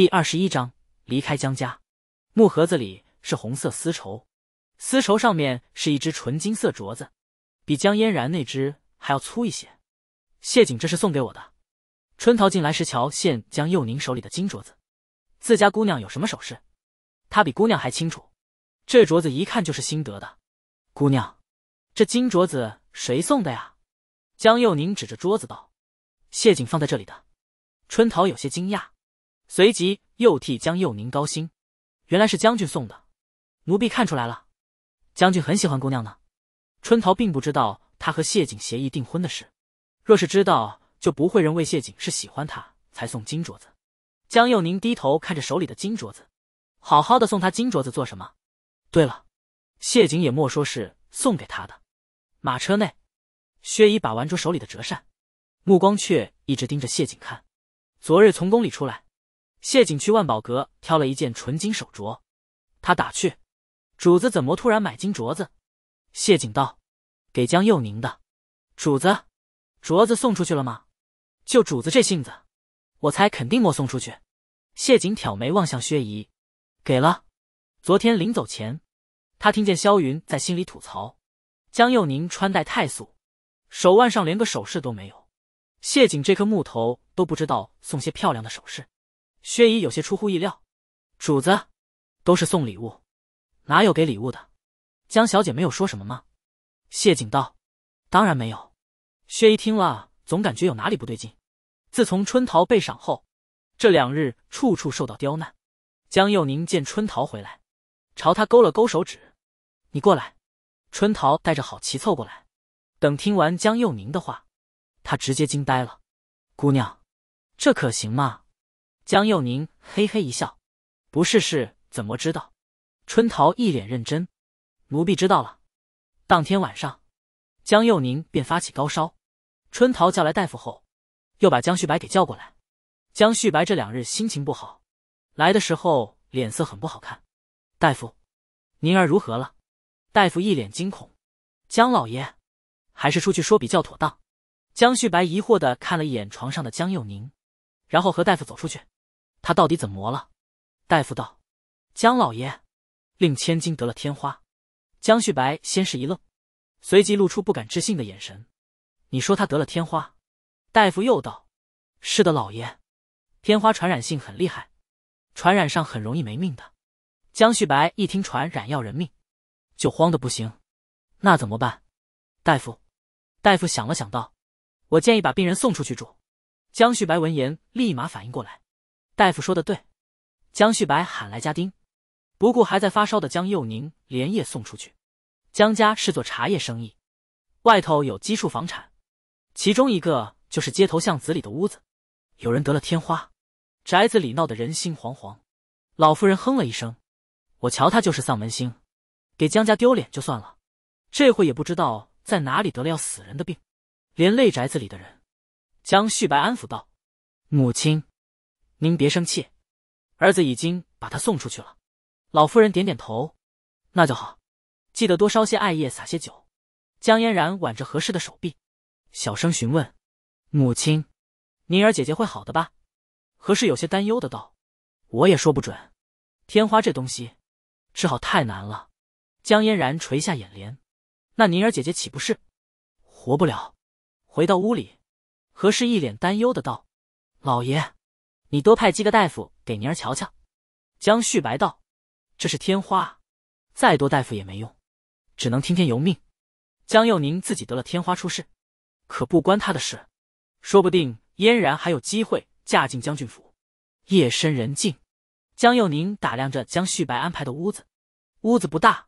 第二十一章离开江家，木盒子里是红色丝绸，丝绸上面是一只纯金色镯子，比江嫣然那只还要粗一些。谢景这是送给我的。春桃进来时，瞧见江幼宁手里的金镯子，自家姑娘有什么首饰，她比姑娘还清楚。这镯子一看就是新得的。姑娘，这金镯子谁送的呀？江幼宁指着桌子道：“谢景放在这里的。”春桃有些惊讶。随即又替江幼宁高兴，原来是将军送的，奴婢看出来了，将军很喜欢姑娘呢。春桃并不知道他和谢景协议订婚的事，若是知道，就不会认为谢景是喜欢他才送金镯子。江幼宁低头看着手里的金镯子，好好的送他金镯子做什么？对了，谢景也莫说是送给他的。马车内，薛姨把玩着手里的折扇，目光却一直盯着谢景看。昨日从宫里出来。谢景去万宝阁挑了一件纯金手镯，他打趣：“主子怎么突然买金镯子？”谢景道：“给江幼宁的。”主子，镯子送出去了吗？就主子这性子，我猜肯定没送出去。谢景挑眉望向薛姨：“给了。”昨天临走前，他听见萧云在心里吐槽：“江幼宁穿戴太素，手腕上连个首饰都没有。谢景这颗木头都不知道送些漂亮的首饰。”薛姨有些出乎意料，主子，都是送礼物，哪有给礼物的？江小姐没有说什么吗？谢景道，当然没有。薛姨听了，总感觉有哪里不对劲。自从春桃被赏后，这两日处处受到刁难。江幼宁见春桃回来，朝他勾了勾手指：“你过来。”春桃带着好奇凑过来，等听完江幼宁的话，他直接惊呆了：“姑娘，这可行吗？”江幼宁嘿嘿一笑，不试试怎么知道？春桃一脸认真，奴婢知道了。当天晚上，江幼宁便发起高烧。春桃叫来大夫后，又把江旭白给叫过来。江旭白这两日心情不好，来的时候脸色很不好看。大夫，宁儿如何了？大夫一脸惊恐。江老爷，还是出去说比较妥当。江旭白疑惑的看了一眼床上的江幼宁，然后和大夫走出去。他到底怎么了？大夫道：“江老爷，令千金得了天花。”江旭白先是一愣，随即露出不敢置信的眼神。“你说他得了天花？”大夫又道：“是的，老爷。天花传染性很厉害，传染上很容易没命的。”江旭白一听传染要人命，就慌的不行。“那怎么办？”大夫，大夫想了想道：“我建议把病人送出去住。”江旭白闻言立马反应过来。大夫说的对，江旭白喊来家丁，不顾还在发烧的江幼宁，连夜送出去。江家是做茶叶生意，外头有几处房产，其中一个就是街头巷子里的屋子。有人得了天花，宅子里闹得人心惶惶。老夫人哼了一声：“我瞧他就是丧门星，给江家丢脸就算了，这回也不知道在哪里得了要死人的病，连累宅子里的人。”江旭白安抚道：“母亲。”您别生气，儿子已经把他送出去了。老夫人点点头，那就好。记得多烧些艾叶，撒些酒。江嫣然挽着何氏的手臂，小声询问：“母亲，宁儿姐姐会好的吧？”何氏有些担忧的道：“我也说不准。天花这东西，治好太难了。”江嫣然垂下眼帘，那宁儿姐姐岂不是活不了？回到屋里，何氏一脸担忧的道：“老爷。”你多派几个大夫给宁儿瞧瞧，江旭白道：“这是天花，再多大夫也没用，只能听天由命。”江幼宁自己得了天花出事，可不关他的事，说不定嫣然还有机会嫁进将军府。夜深人静，江幼宁打量着江旭白安排的屋子，屋子不大，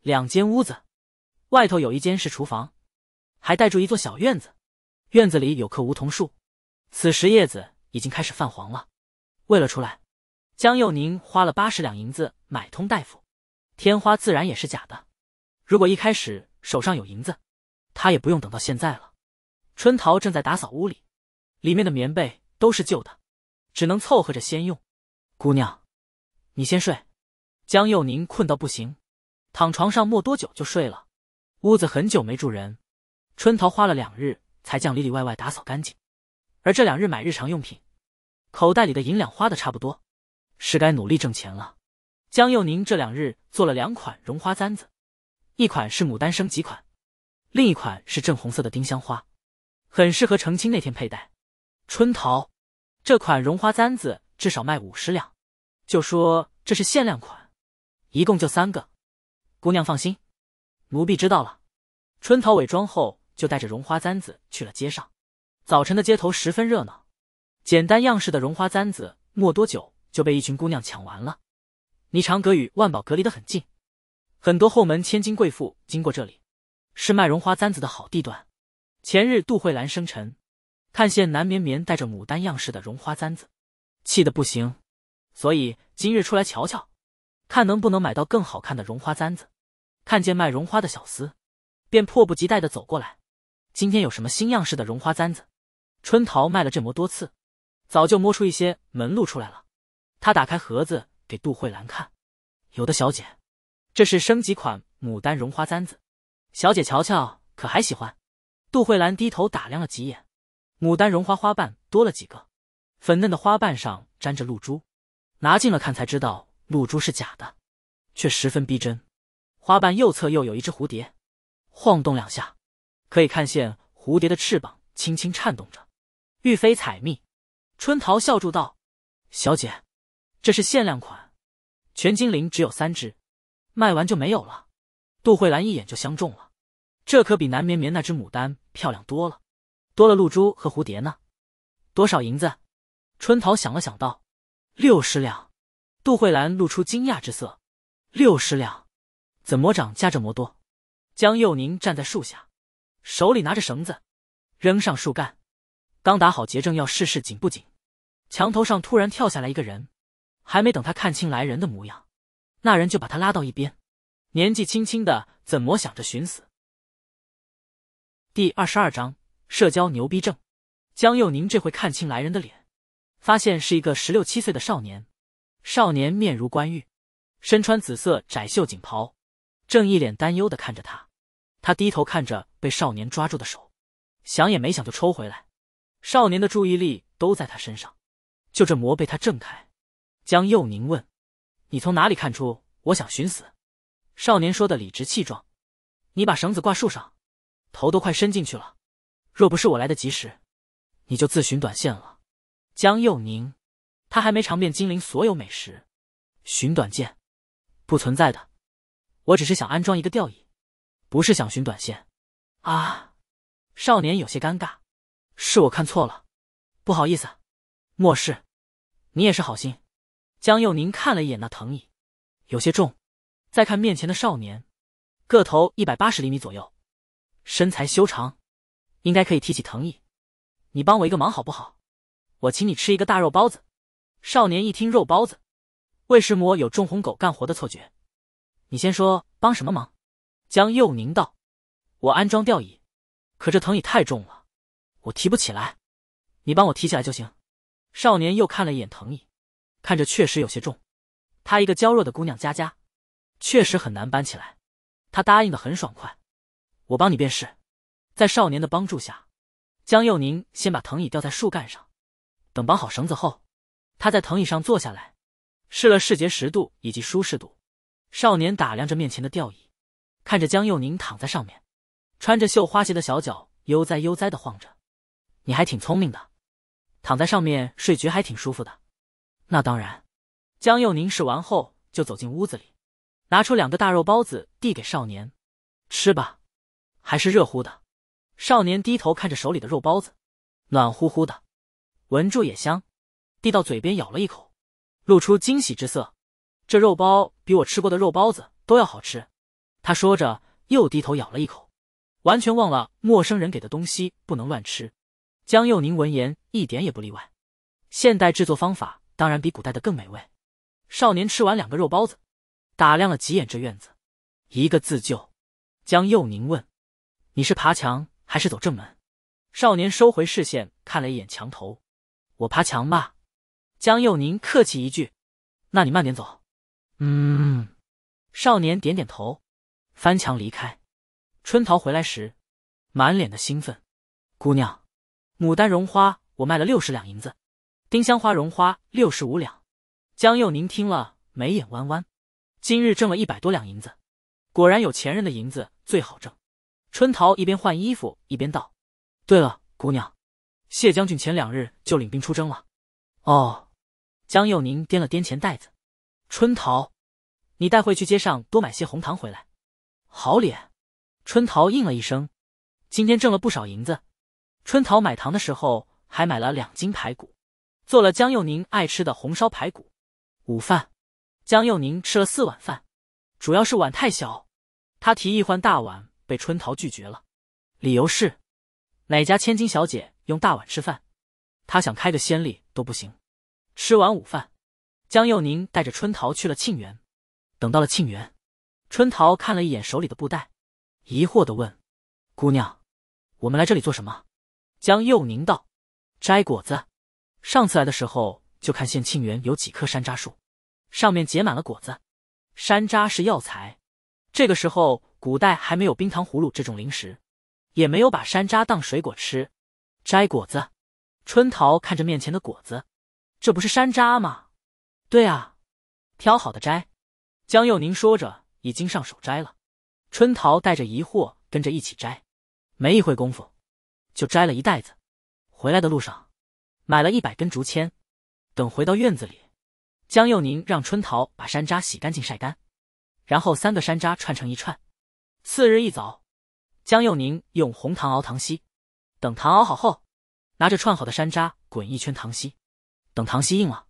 两间屋子，外头有一间是厨房，还带住一座小院子，院子里有棵梧桐树，此时叶子。已经开始泛黄了，喂了出来。江幼宁花了八十两银子买通大夫，天花自然也是假的。如果一开始手上有银子，他也不用等到现在了。春桃正在打扫屋里，里面的棉被都是旧的，只能凑合着先用。姑娘，你先睡。江幼宁困到不行，躺床上没多久就睡了。屋子很久没住人，春桃花了两日才将里里外外打扫干净。而这两日买日常用品，口袋里的银两花的差不多，是该努力挣钱了。江幼宁这两日做了两款绒花簪子，一款是牡丹升级款，另一款是正红色的丁香花，很适合成亲那天佩戴。春桃，这款绒花簪子至少卖五十两，就说这是限量款，一共就三个。姑娘放心，奴婢知道了。春桃伪装后就带着绒花簪子去了街上。早晨的街头十分热闹，简单样式的绒花簪子没多久就被一群姑娘抢完了。霓裳阁与万宝隔离的很近，很多后门千金贵妇经过这里，是卖绒花簪子的好地段。前日杜慧兰生辰，看见南绵绵带着牡丹样式的绒花簪子，气得不行，所以今日出来瞧瞧，看能不能买到更好看的绒花簪子。看见卖绒花的小厮，便迫不及待的走过来。今天有什么新样式的绒花簪子？春桃卖了这么多次，早就摸出一些门路出来了。他打开盒子给杜慧兰看，有的小姐，这是升级款牡丹绒花簪子，小姐瞧瞧，可还喜欢？杜慧兰低头打量了几眼，牡丹绒花花瓣多了几个，粉嫩的花瓣上沾着露珠，拿近了看才知道露珠是假的，却十分逼真。花瓣右侧又有一只蝴蝶，晃动两下，可以看见蝴蝶的翅膀轻轻颤动着。玉妃采蜜，春桃笑住道：“小姐，这是限量款，全精灵只有三只，卖完就没有了。”杜慧兰一眼就相中了，这可比南绵绵那只牡丹漂亮多了，多了露珠和蝴蝶呢。多少银子？春桃想了想道：“六十两。”杜慧兰露出惊讶之色：“六十两，怎么涨价这么多？”江幼宁站在树下，手里拿着绳子，扔上树干。刚打好结，正要试试紧不紧，墙头上突然跳下来一个人，还没等他看清来人的模样，那人就把他拉到一边。年纪轻轻的，怎么想着寻死？第二十二章社交牛逼症。江佑宁这回看清来人的脸，发现是一个十六七岁的少年。少年面如冠玉，身穿紫色窄袖锦袍，正一脸担忧的看着他。他低头看着被少年抓住的手，想也没想就抽回来。少年的注意力都在他身上，就这膜被他挣开。江幼宁问：“你从哪里看出我想寻死？”少年说的理直气壮：“你把绳子挂树上，头都快伸进去了。若不是我来得及时，你就自寻短见了。”江幼宁：“他还没尝遍金陵所有美食，寻短见不存在的。我只是想安装一个吊椅，不是想寻短见。”啊！少年有些尴尬。是我看错了，不好意思，莫氏，你也是好心。江佑宁看了一眼那藤椅，有些重。再看面前的少年，个头一百八十厘米左右，身材修长，应该可以提起藤椅。你帮我一个忙好不好？我请你吃一个大肉包子。少年一听肉包子，魏石魔有种红狗干活的错觉。你先说帮什么忙？江佑宁道：“我安装吊椅，可这藤椅太重了。”我提不起来，你帮我提起来就行。少年又看了一眼藤椅，看着确实有些重。她一个娇弱的姑娘佳佳，确实很难搬起来。他答应的很爽快，我帮你便是。在少年的帮助下，江佑宁先把藤椅吊在树干上，等绑好绳子后，他在藤椅上坐下来，试了视觉、实度以及舒适度。少年打量着面前的吊椅，看着江佑宁躺在上面，穿着绣花鞋的小脚悠哉悠哉的晃着。你还挺聪明的，躺在上面睡觉还挺舒服的。那当然，江佑宁试完后就走进屋子里，拿出两个大肉包子递给少年，吃吧，还是热乎的。少年低头看着手里的肉包子，暖乎乎的，闻住也香，递到嘴边咬了一口，露出惊喜之色。这肉包比我吃过的肉包子都要好吃。他说着又低头咬了一口，完全忘了陌生人给的东西不能乱吃。江幼宁闻言一点也不例外，现代制作方法当然比古代的更美味。少年吃完两个肉包子，打量了几眼这院子，一个自救。江幼宁问：“你是爬墙还是走正门？”少年收回视线，看了一眼墙头：“我爬墙吧。”江幼宁客气一句：“那你慢点走。”嗯。少年点点头，翻墙离开。春桃回来时，满脸的兴奋：“姑娘。”牡丹绒花我卖了六十两银子，丁香花绒花六十五两。江佑宁听了，眉眼弯弯。今日挣了一百多两银子，果然有钱人的银子最好挣。春桃一边换衣服一边道：“对了，姑娘，谢将军前两日就领兵出征了。”哦，江佑宁掂了掂钱袋子。春桃，你待会去街上多买些红糖回来。好咧。春桃应了一声。今天挣了不少银子。春桃买糖的时候，还买了两斤排骨，做了江幼宁爱吃的红烧排骨。午饭，江幼宁吃了四碗饭，主要是碗太小，他提议换大碗，被春桃拒绝了，理由是哪家千金小姐用大碗吃饭？他想开个先例都不行。吃完午饭，江幼宁带着春桃去了沁园。等到了沁园，春桃看了一眼手里的布袋，疑惑的问：“姑娘，我们来这里做什么？”江幼宁道：“摘果子，上次来的时候就看县庆园有几棵山楂树，上面结满了果子。山楂是药材，这个时候古代还没有冰糖葫芦这种零食，也没有把山楂当水果吃。摘果子。”春桃看着面前的果子，这不是山楂吗？对啊，挑好的摘。”江幼宁说着，已经上手摘了。春桃带着疑惑跟着一起摘，没一会功夫。就摘了一袋子，回来的路上买了一百根竹签。等回到院子里，江幼宁让春桃把山楂洗干净、晒干，然后三个山楂串成一串。次日一早，江幼宁用红糖熬糖稀，等糖熬好后，拿着串好的山楂滚一圈糖稀，等糖稀硬了，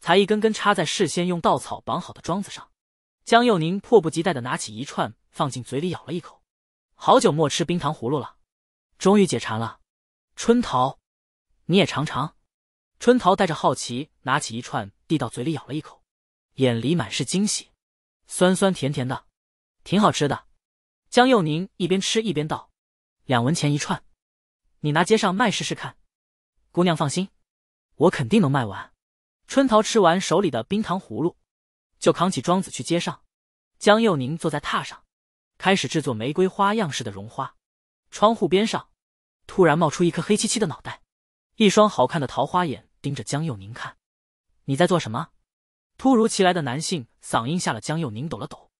才一根根插在事先用稻草绑好的桩子上。江幼宁迫不及待的拿起一串放进嘴里咬了一口，好久没吃冰糖葫芦了。终于解馋了，春桃，你也尝尝。春桃带着好奇，拿起一串递到嘴里咬了一口，眼里满是惊喜。酸酸甜甜的，挺好吃的。江佑宁一边吃一边道：“两文钱一串，你拿街上卖试试看。”姑娘放心，我肯定能卖完。春桃吃完手里的冰糖葫芦，就扛起庄子去街上。江佑宁坐在榻上，开始制作玫瑰花样式的绒花。窗户边上，突然冒出一颗黑漆漆的脑袋，一双好看的桃花眼盯着江佑宁看。你在做什么？突如其来的男性嗓音吓了江佑宁抖了抖，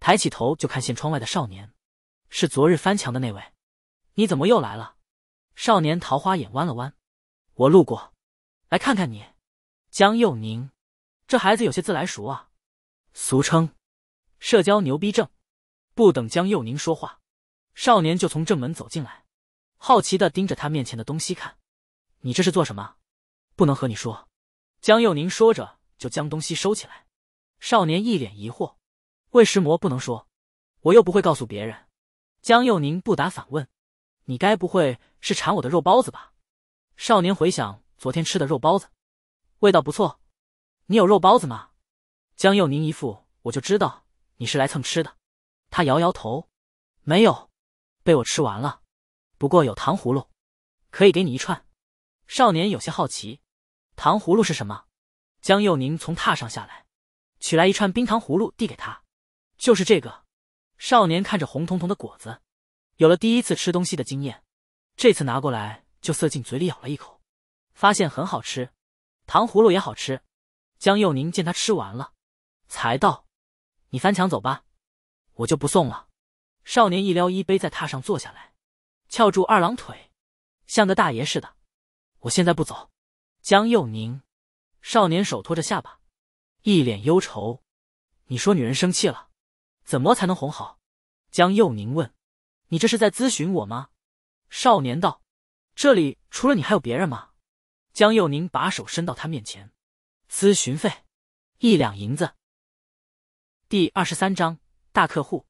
抬起头就看见窗外的少年，是昨日翻墙的那位。你怎么又来了？少年桃花眼弯了弯。我路过，来看看你。江佑宁，这孩子有些自来熟啊，俗称社交牛逼症。不等江佑宁说话。少年就从正门走进来，好奇的盯着他面前的东西看。你这是做什么？不能和你说。江幼宁说着就将东西收起来。少年一脸疑惑。为师魔不能说，我又不会告诉别人。江幼宁不答反问：“你该不会是馋我的肉包子吧？”少年回想昨天吃的肉包子，味道不错。你有肉包子吗？江幼宁一副我就知道你是来蹭吃的。他摇摇头，没有。被我吃完了，不过有糖葫芦，可以给你一串。少年有些好奇，糖葫芦是什么？江佑宁从榻上下来，取来一串冰糖葫芦递给他，就是这个。少年看着红彤彤的果子，有了第一次吃东西的经验，这次拿过来就塞进嘴里咬了一口，发现很好吃，糖葫芦也好吃。江佑宁见他吃完了，才道：“你翻墙走吧，我就不送了。”少年一撩衣，背在榻上坐下来，翘住二郎腿，像个大爷似的。我现在不走。江幼宁，少年手托着下巴，一脸忧愁。你说女人生气了，怎么才能哄好？江幼宁问。你这是在咨询我吗？少年道。这里除了你还有别人吗？江幼宁把手伸到他面前。咨询费，一两银子。第二十三章大客户。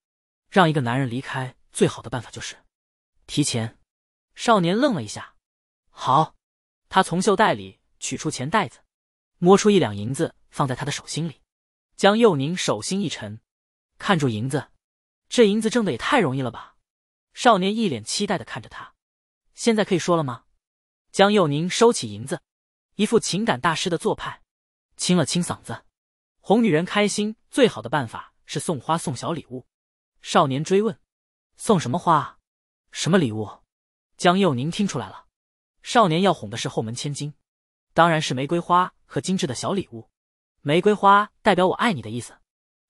让一个男人离开最好的办法就是，提钱。少年愣了一下，好，他从袖袋里取出钱袋子，摸出一两银子放在他的手心里。江佑宁手心一沉，看住银子，这银子挣的也太容易了吧？少年一脸期待的看着他，现在可以说了吗？江佑宁收起银子，一副情感大师的做派，清了清嗓子，哄女人开心最好的办法是送花送小礼物。少年追问：“送什么花，什么礼物？”江幼宁听出来了，少年要哄的是后门千金，当然是玫瑰花和精致的小礼物。玫瑰花代表我爱你的意思，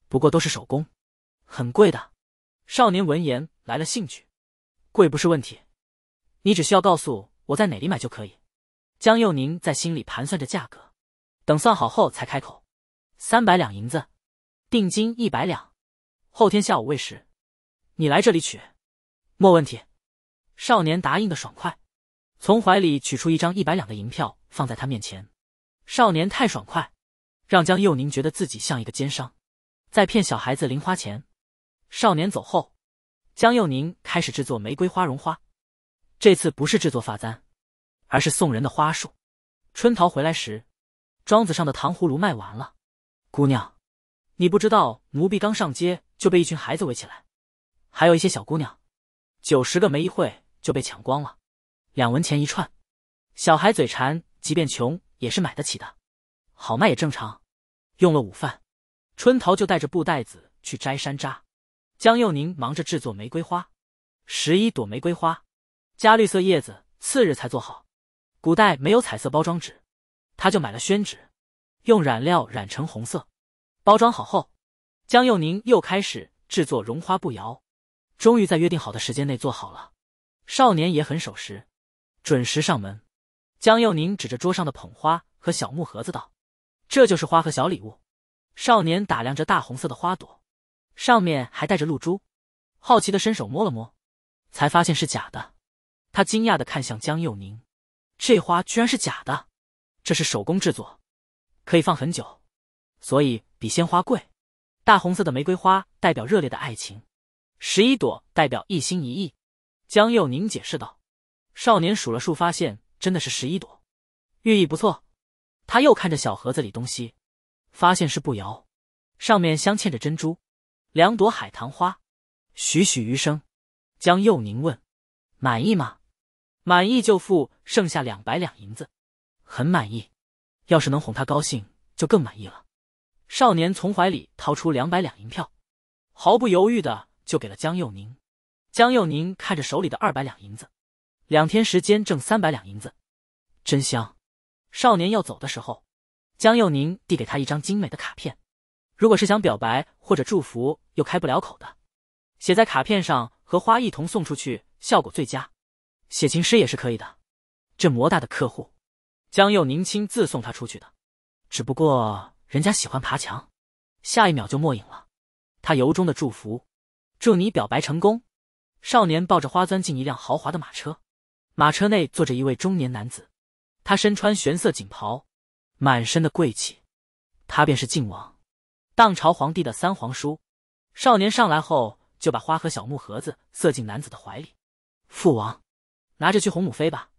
不过都是手工，很贵的。少年闻言来了兴趣，贵不是问题，你只需要告诉我在哪里买就可以。江幼宁在心里盘算着价格，等算好后才开口：“三百两银子，定金一百两。”后天下午未时，你来这里取，莫问题。少年答应的爽快，从怀里取出一张一百两的银票放在他面前。少年太爽快，让江幼宁觉得自己像一个奸商，在骗小孩子零花钱。少年走后，江幼宁开始制作玫瑰花绒花。这次不是制作发簪，而是送人的花束。春桃回来时，庄子上的糖葫芦卖完了。姑娘。你不知道，奴婢刚上街就被一群孩子围起来，还有一些小姑娘，九十个没一会就被抢光了，两文钱一串。小孩嘴馋，即便穷也是买得起的，好卖也正常。用了午饭，春桃就带着布袋子去摘山楂，江幼宁忙着制作玫瑰花，十一朵玫瑰花，加绿色叶子，次日才做好。古代没有彩色包装纸，他就买了宣纸，用染料染成红色。包装好后，江佑宁又开始制作绒花步摇，终于在约定好的时间内做好了。少年也很守时，准时上门。江佑宁指着桌上的捧花和小木盒子道：“这就是花和小礼物。”少年打量着大红色的花朵，上面还带着露珠，好奇的伸手摸了摸，才发现是假的。他惊讶的看向江佑宁：“这花居然是假的？这是手工制作，可以放很久，所以。”比鲜花贵，大红色的玫瑰花代表热烈的爱情，十一朵代表一心一意。江佑宁解释道。少年数了数，发现真的是十一朵，寓意不错。他又看着小盒子里东西，发现是步摇，上面镶嵌着珍珠，两朵海棠花，栩栩如生。江佑宁问：“满意吗？”“满意就付剩下两百两银子。”“很满意，要是能哄他高兴，就更满意了。”少年从怀里掏出两百两银票，毫不犹豫的就给了江佑宁。江佑宁看着手里的二百两银子，两天时间挣三百两银子，真香。少年要走的时候，江佑宁递给他一张精美的卡片，如果是想表白或者祝福又开不了口的，写在卡片上和花一同送出去效果最佳。写情诗也是可以的。这魔大的客户，江佑宁亲自送他出去的，只不过。人家喜欢爬墙，下一秒就末影了。他由衷的祝福，祝你表白成功。少年抱着花钻进一辆豪华的马车，马车内坐着一位中年男子，他身穿玄色锦袍，满身的贵气，他便是靖王，当朝皇帝的三皇叔。少年上来后，就把花和小木盒子塞进男子的怀里，父王，拿着去哄母妃吧。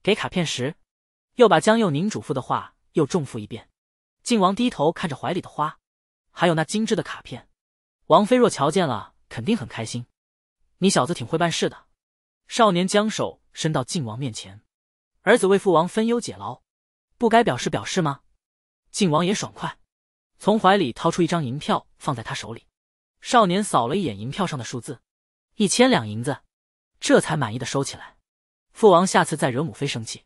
给卡片时，又把江幼宁嘱咐的话又重复一遍。靖王低头看着怀里的花，还有那精致的卡片，王妃若瞧见了，肯定很开心。你小子挺会办事的。少年将手伸到靖王面前，儿子为父王分忧解劳，不该表示表示吗？靖王也爽快，从怀里掏出一张银票放在他手里。少年扫了一眼银票上的数字，一千两银子，这才满意的收起来。父王下次再惹母妃生气，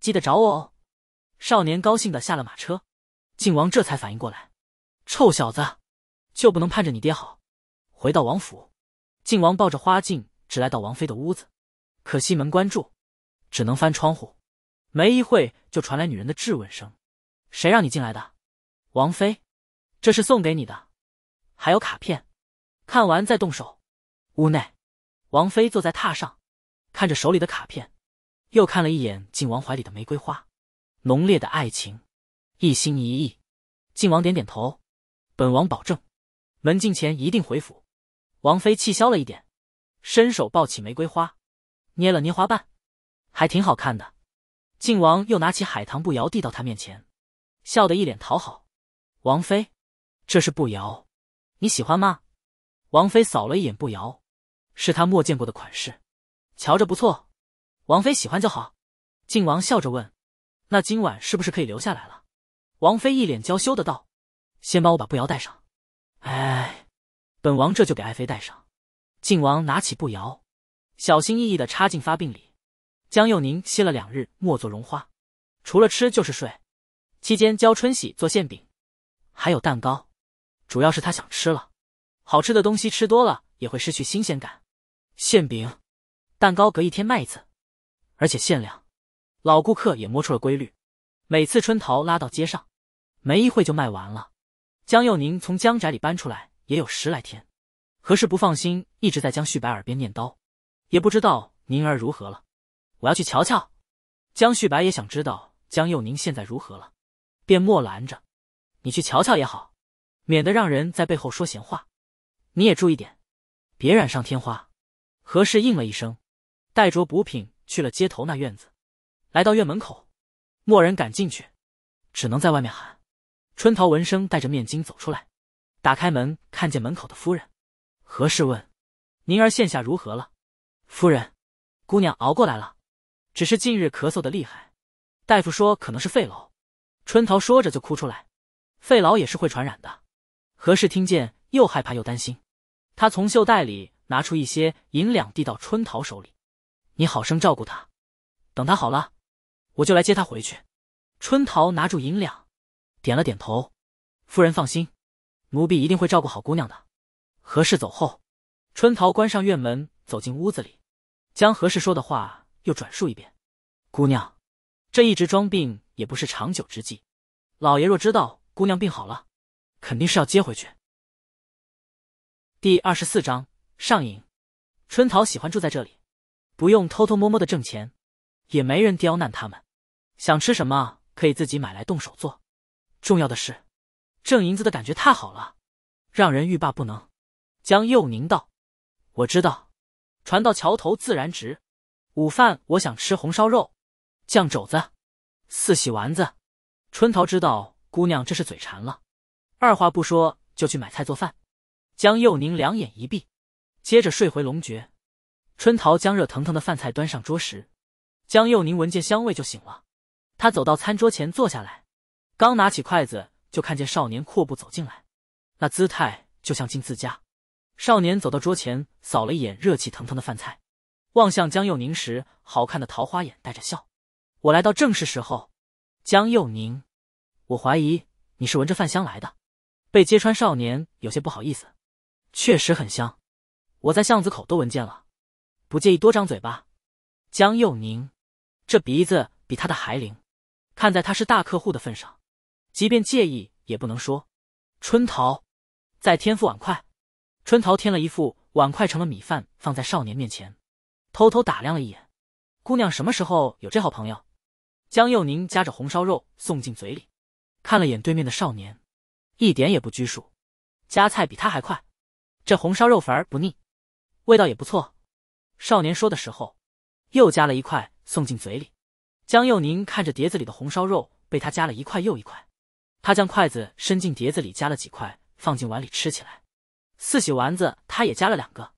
记得找我哦。少年高兴的下了马车。靖王这才反应过来，臭小子，就不能盼着你爹好？回到王府，靖王抱着花镜直来到王妃的屋子，可惜门关住，只能翻窗户。没一会就传来女人的质问声：“谁让你进来的？”王妃，这是送给你的，还有卡片，看完再动手。屋内，王妃坐在榻上，看着手里的卡片，又看了一眼靖王怀里的玫瑰花，浓烈的爱情。一心一意，靖王点点头，本王保证，门禁前一定回府。王妃气消了一点，伸手抱起玫瑰花，捏了捏花瓣，还挺好看的。靖王又拿起海棠步摇递到他面前，笑得一脸讨好。王妃，这是步摇，你喜欢吗？王妃扫了一眼步摇，是他莫见过的款式，瞧着不错。王妃喜欢就好。靖王笑着问：“那今晚是不是可以留下来了？”王妃一脸娇羞的道：“先帮我把步摇带上。”哎，本王这就给爱妃带上。靖王拿起步摇，小心翼翼的插进发鬓里。江幼宁歇了两日，莫作荣花，除了吃就是睡。期间教春喜做馅饼，还有蛋糕，主要是他想吃了。好吃的东西吃多了也会失去新鲜感。馅饼、蛋糕隔一天卖一次，而且限量。老顾客也摸出了规律。每次春桃拉到街上，没一会就卖完了。江幼宁从江宅里搬出来也有十来天，何氏不放心，一直在江旭白耳边念叨，也不知道宁儿如何了，我要去瞧瞧。江旭白也想知道江幼宁现在如何了，便莫拦着，你去瞧瞧也好，免得让人在背后说闲话。你也注意点，别染上天花。何氏应了一声，带着补品去了街头那院子，来到院门口。没人敢进去，只能在外面喊。春桃闻声，带着面巾走出来，打开门，看见门口的夫人，何氏问：“宁儿现下如何了？”夫人：“姑娘熬过来了，只是近日咳嗽的厉害，大夫说可能是肺痨。”春桃说着就哭出来，肺痨也是会传染的。何氏听见，又害怕又担心，他从袖袋里拿出一些银两，递到春桃手里：“你好生照顾他，等他好了。”我就来接她回去。春桃拿住银两，点了点头。夫人放心，奴婢一定会照顾好姑娘的。何氏走后，春桃关上院门，走进屋子里，将何氏说的话又转述一遍。姑娘，这一直装病也不是长久之计。老爷若知道姑娘病好了，肯定是要接回去。第二十四章上瘾。春桃喜欢住在这里，不用偷偷摸摸的挣钱，也没人刁难他们。想吃什么可以自己买来动手做，重要的是，挣银子的感觉太好了，让人欲罢不能。江幼宁道：“我知道，船到桥头自然直。”午饭我想吃红烧肉、酱肘子、四喜丸子。春桃知道姑娘这是嘴馋了，二话不说就去买菜做饭。江幼宁两眼一闭，接着睡回龙觉。春桃将热腾腾的饭菜端上桌时，江幼宁闻见香味就醒了。他走到餐桌前坐下来，刚拿起筷子，就看见少年阔步走进来，那姿态就像进自家。少年走到桌前，扫了一眼热气腾腾的饭菜，望向江幼宁时，好看的桃花眼带着笑。我来到正是时候，江幼宁，我怀疑你是闻着饭香来的。被揭穿，少年有些不好意思。确实很香，我在巷子口都闻见了，不介意多张嘴巴。江幼宁，这鼻子比他的还灵。看在他是大客户的份上，即便介意也不能说。春桃，在添副碗筷。春桃添了一副碗筷，盛了米饭放在少年面前，偷偷打量了一眼。姑娘什么时候有这好朋友？江幼宁夹着红烧肉送进嘴里，看了眼对面的少年，一点也不拘束，夹菜比他还快。这红烧肉反而不腻，味道也不错。少年说的时候，又夹了一块送进嘴里。江幼宁看着碟子里的红烧肉，被他夹了一块又一块。他将筷子伸进碟子里，夹了几块放进碗里吃起来。四喜丸子他也夹了两个，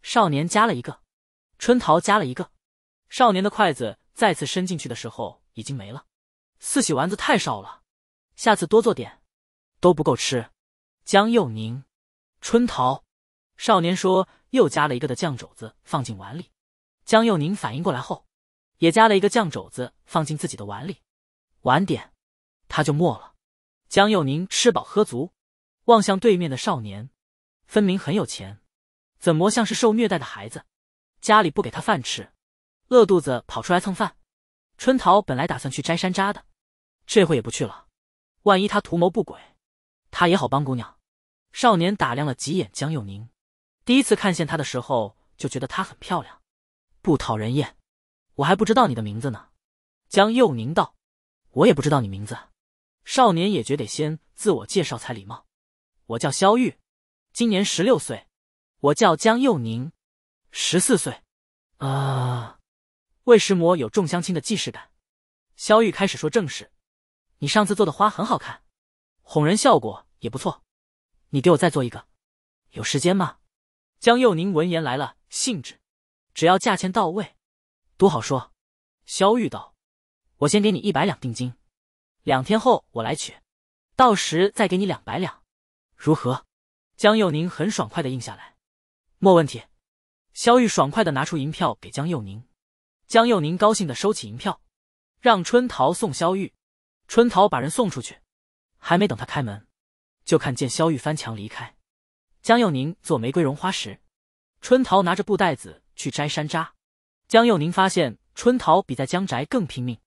少年夹了一个，春桃夹了一个。少年的筷子再次伸进去的时候已经没了。四喜丸子太少了，下次多做点，都不够吃。江幼宁、春桃、少年说又夹了一个的酱肘子放进碗里。江幼宁反应过来后。也加了一个酱肘子，放进自己的碗里。晚点，他就没了。江佑宁吃饱喝足，望向对面的少年，分明很有钱，怎么像是受虐待的孩子？家里不给他饭吃，饿肚子跑出来蹭饭。春桃本来打算去摘山楂的，这回也不去了。万一他图谋不轨，他也好帮姑娘。少年打量了几眼江佑宁，第一次看见他的时候就觉得她很漂亮，不讨人厌。我还不知道你的名字呢，江幼宁道：“我也不知道你名字。”少年也觉得先自我介绍才礼貌。我叫肖玉，今年十六岁。我叫江幼宁，十四岁。啊！魏石魔有重相亲的既视感。肖玉开始说正事：“你上次做的花很好看，哄人效果也不错。你给我再做一个，有时间吗？”江幼宁闻言来了兴致：“只要价钱到位。”都好说，萧玉道：“我先给你一百两定金，两天后我来取，到时再给你两百两，如何？”江幼宁很爽快的应下来：“莫问题。”萧玉爽快的拿出银票给江幼宁，江幼宁高兴的收起银票，让春桃送萧玉。春桃把人送出去，还没等他开门，就看见萧玉翻墙离开。江幼宁做玫瑰绒花时，春桃拿着布袋子去摘山楂。江幼宁发现春桃比在江宅更拼命，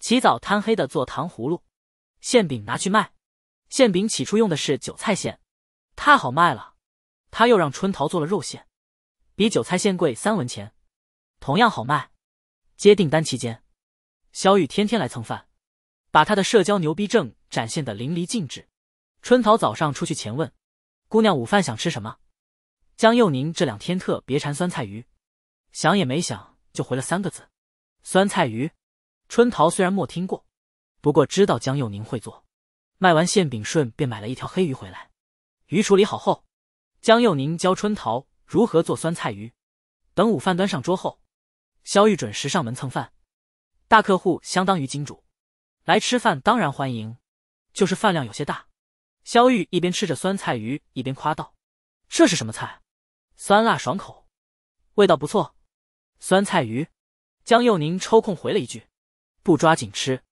起早贪黑的做糖葫芦、馅饼拿去卖。馅饼起初用的是韭菜馅，太好卖了。他又让春桃做了肉馅，比韭菜馅贵三文钱，同样好卖。接订单期间，小雨天天来蹭饭，把他的社交牛逼症展现的淋漓尽致。春桃早上出去前问：“姑娘午饭想吃什么？”江幼宁这两天特别馋酸菜鱼，想也没想。就回了三个字：“酸菜鱼。”春桃虽然没听过，不过知道江幼宁会做。卖完馅饼，顺便买了一条黑鱼回来。鱼处理好后，江幼宁教春桃如何做酸菜鱼。等午饭端上桌后，肖玉准时上门蹭饭。大客户相当于金主，来吃饭当然欢迎，就是饭量有些大。肖玉一边吃着酸菜鱼，一边夸道：“这是什么菜？酸辣爽口，味道不错。”酸菜鱼，江幼宁抽空回了一句：“不抓紧吃，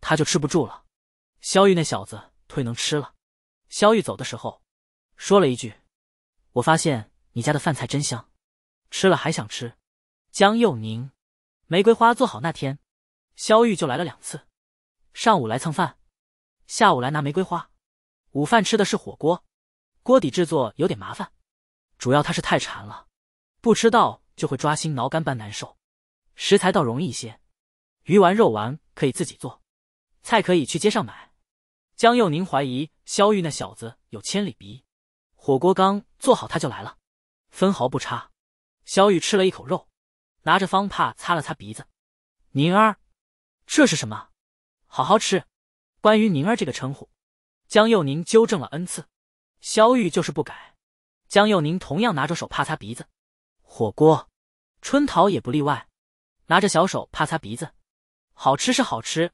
他就吃不住了。”萧玉那小子忒能吃了。萧玉走的时候，说了一句：“我发现你家的饭菜真香，吃了还想吃。”江幼宁，玫瑰花做好那天，萧玉就来了两次，上午来蹭饭，下午来拿玫瑰花。午饭吃的是火锅，锅底制作有点麻烦，主要他是太馋了，不吃到。就会抓心挠肝般难受，食材倒容易一些，鱼丸、肉丸可以自己做，菜可以去街上买。江幼宁怀疑肖玉那小子有千里鼻，火锅刚做好他就来了，分毫不差。肖玉吃了一口肉，拿着方帕擦了擦鼻子：“宁儿，这是什么？好好吃。”关于宁儿这个称呼，江幼宁纠正了 n 次，肖玉就是不改。江幼宁同样拿着手帕擦鼻子。火锅，春桃也不例外，拿着小手帕擦鼻子，好吃是好吃，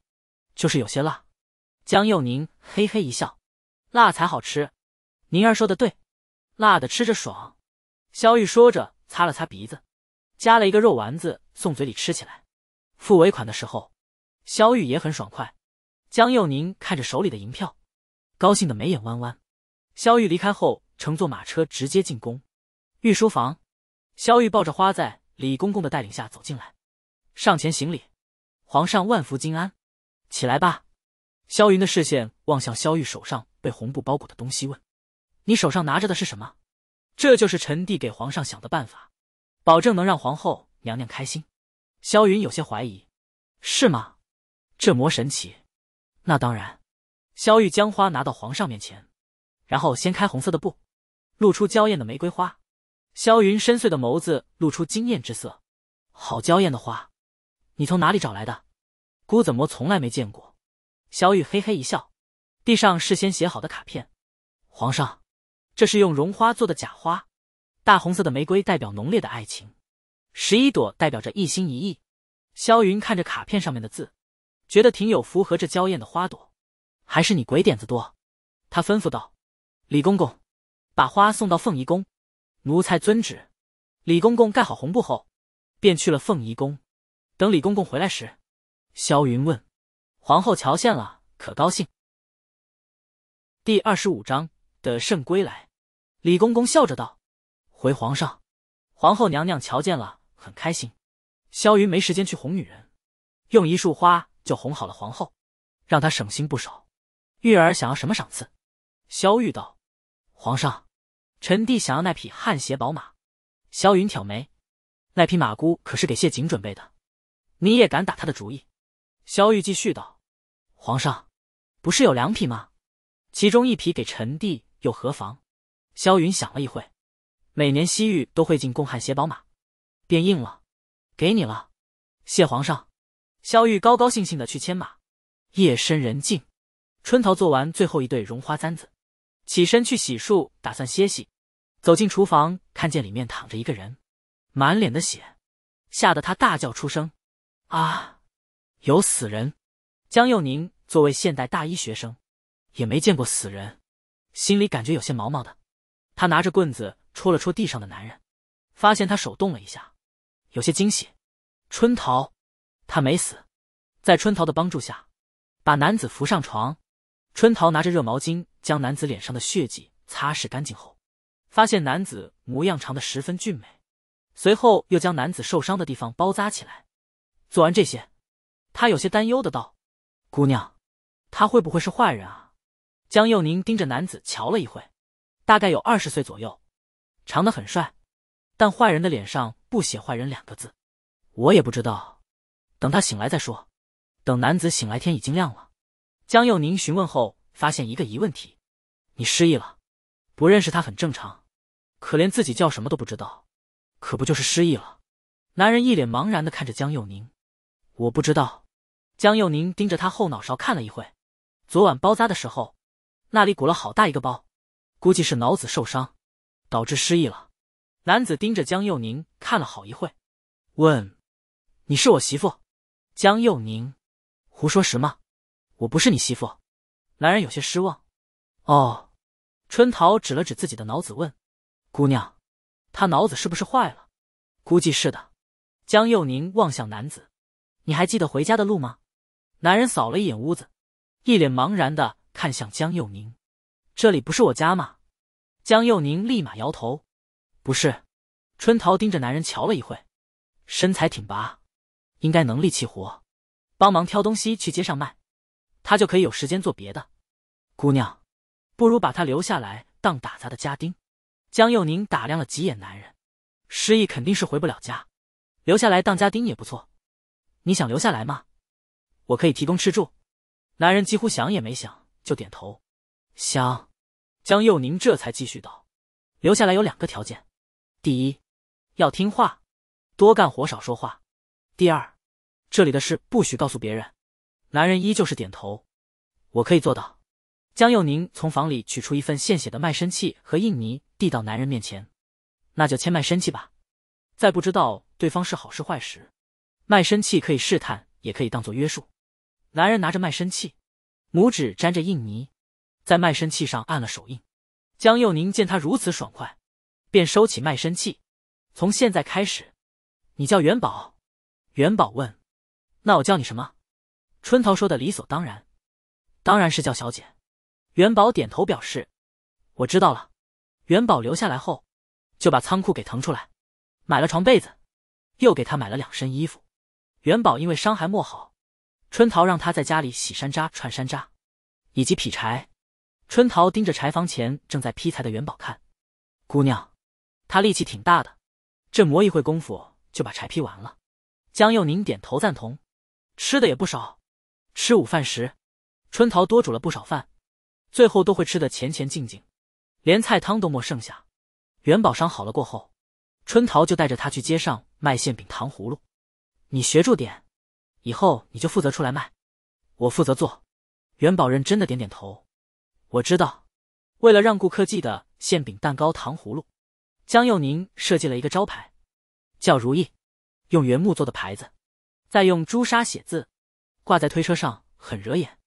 就是有些辣。江幼宁嘿嘿一笑，辣才好吃，宁儿说的对，辣的吃着爽。萧玉说着擦了擦鼻子，夹了一个肉丸子送嘴里吃起来。付尾款的时候，萧玉也很爽快。江幼宁看着手里的银票，高兴的眉眼弯弯。萧玉离开后，乘坐马车直接进宫，御书房。萧玉抱着花，在李公公的带领下走进来，上前行礼：“皇上万福金安，起来吧。”萧云的视线望向萧玉手上被红布包裹的东西，问：“你手上拿着的是什么？”“这就是臣弟给皇上想的办法，保证能让皇后娘娘开心。”萧云有些怀疑：“是吗？这魔神奇？”“那当然。”萧玉将花拿到皇上面前，然后掀开红色的布，露出娇艳的玫瑰花。萧云深邃的眸子露出惊艳之色，好娇艳的花，你从哪里找来的？孤怎么从来没见过？小雨嘿嘿一笑，递上事先写好的卡片，皇上，这是用绒花做的假花，大红色的玫瑰代表浓烈的爱情，十一朵代表着一心一意。萧云看着卡片上面的字，觉得挺有符合这娇艳的花朵，还是你鬼点子多。他吩咐道：“李公公，把花送到凤仪宫。”奴才遵旨。李公公盖好红布后，便去了凤仪宫。等李公公回来时，萧云问：“皇后瞧见了，可高兴？”第二十五章得胜归来。李公公笑着道：“回皇上，皇后娘娘瞧见了，很开心。”萧云没时间去哄女人，用一束花就哄好了皇后，让她省心不少。玉儿想要什么赏赐？萧玉道：“皇上。”臣弟想要那匹汗血宝马，萧云挑眉，那匹马姑可是给谢景准备的，你也敢打他的主意？萧玉继续道：“皇上，不是有两匹吗？其中一匹给臣弟又何妨？”萧云想了一会，每年西域都会进贡汗血宝马，变硬了，给你了，谢皇上。萧玉高高兴兴的去牵马。夜深人静，春桃做完最后一对绒花簪子，起身去洗漱，打算歇息。走进厨房，看见里面躺着一个人，满脸的血，吓得他大叫出声：“啊，有死人！”江佑宁作为现代大一学生，也没见过死人，心里感觉有些毛毛的。他拿着棍子戳了戳地上的男人，发现他手动了一下，有些惊喜。春桃，他没死。在春桃的帮助下，把男子扶上床。春桃拿着热毛巾，将男子脸上的血迹擦拭干净后。发现男子模样长得十分俊美，随后又将男子受伤的地方包扎起来。做完这些，他有些担忧的道：“姑娘，他会不会是坏人啊？”江幼宁盯着男子瞧了一会，大概有二十岁左右，长得很帅，但坏人的脸上不写坏人两个字。我也不知道，等他醒来再说。等男子醒来，天已经亮了。江幼宁询问后，发现一个疑问题：“你失忆了，不认识他很正常。”可连自己叫什么都不知道，可不就是失忆了？男人一脸茫然的看着江幼宁，我不知道。江幼宁盯着他后脑勺看了一会，昨晚包扎的时候，那里鼓了好大一个包，估计是脑子受伤，导致失忆了。男子盯着江幼宁看了好一会，问：“你是我媳妇？”江幼宁：“胡说什么？我不是你媳妇。”男人有些失望。哦，春桃指了指自己的脑子问。姑娘，他脑子是不是坏了？估计是的。江幼宁望向男子，你还记得回家的路吗？男人扫了一眼屋子，一脸茫然的看向江幼宁。这里不是我家吗？江幼宁立马摇头，不是。春桃盯着男人瞧了一会，身材挺拔，应该能力气活，帮忙挑东西去街上卖，他就可以有时间做别的。姑娘，不如把他留下来当打杂的家丁。江幼宁打量了几眼男人，失忆肯定是回不了家，留下来当家丁也不错。你想留下来吗？我可以提供吃住。男人几乎想也没想就点头，想。江幼宁这才继续道：“留下来有两个条件，第一，要听话，多干活少说话；第二，这里的事不许告诉别人。”男人依旧是点头，我可以做到。江幼宁从房里取出一份献血的卖身契和印泥，递到男人面前。那就签卖身契吧。在不知道对方是好是坏时，卖身契可以试探，也可以当做约束。男人拿着卖身契，拇指沾着印泥，在卖身契上按了手印。江幼宁见他如此爽快，便收起卖身契。从现在开始，你叫元宝。元宝问：“那我叫你什么？”春桃说的理所当然，当然是叫小姐。元宝点头表示，我知道了。元宝留下来后，就把仓库给腾出来，买了床被子，又给他买了两身衣服。元宝因为伤还没好，春桃让他在家里洗山楂、串山楂，以及劈柴。春桃盯着柴房前正在劈柴的元宝看，姑娘，他力气挺大的，这磨一会功夫就把柴劈完了。江佑宁点头赞同，吃的也不少。吃午饭时，春桃多煮了不少饭。最后都会吃的乾乾净净，连菜汤都没剩下。元宝伤好了过后，春桃就带着他去街上卖馅饼、糖葫芦。你学着点，以后你就负责出来卖，我负责做。元宝认真的点点头。我知道。为了让顾客记得馅饼、蛋糕、糖葫芦，江佑宁设计了一个招牌，叫如意，用原木做的牌子，再用朱砂写字，挂在推车上很惹眼。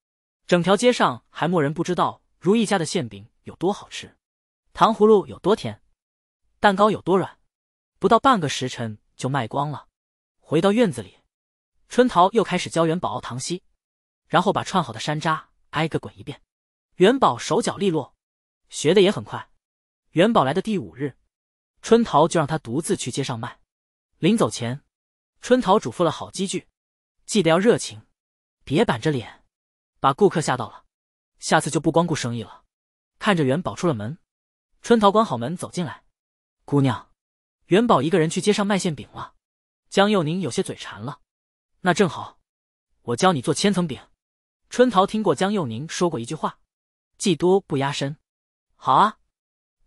整条街上还没人不知道如意家的馅饼有多好吃，糖葫芦有多甜，蛋糕有多软。不到半个时辰就卖光了。回到院子里，春桃又开始教元宝熬糖稀，然后把串好的山楂挨个滚一遍。元宝手脚利落，学的也很快。元宝来的第五日，春桃就让他独自去街上卖。临走前，春桃嘱咐了好几句：记得要热情，别板着脸。把顾客吓到了，下次就不光顾生意了。看着元宝出了门，春桃关好门走进来。姑娘，元宝一个人去街上卖馅饼了。江幼宁有些嘴馋了，那正好，我教你做千层饼。春桃听过江幼宁说过一句话：技多不压身。好啊，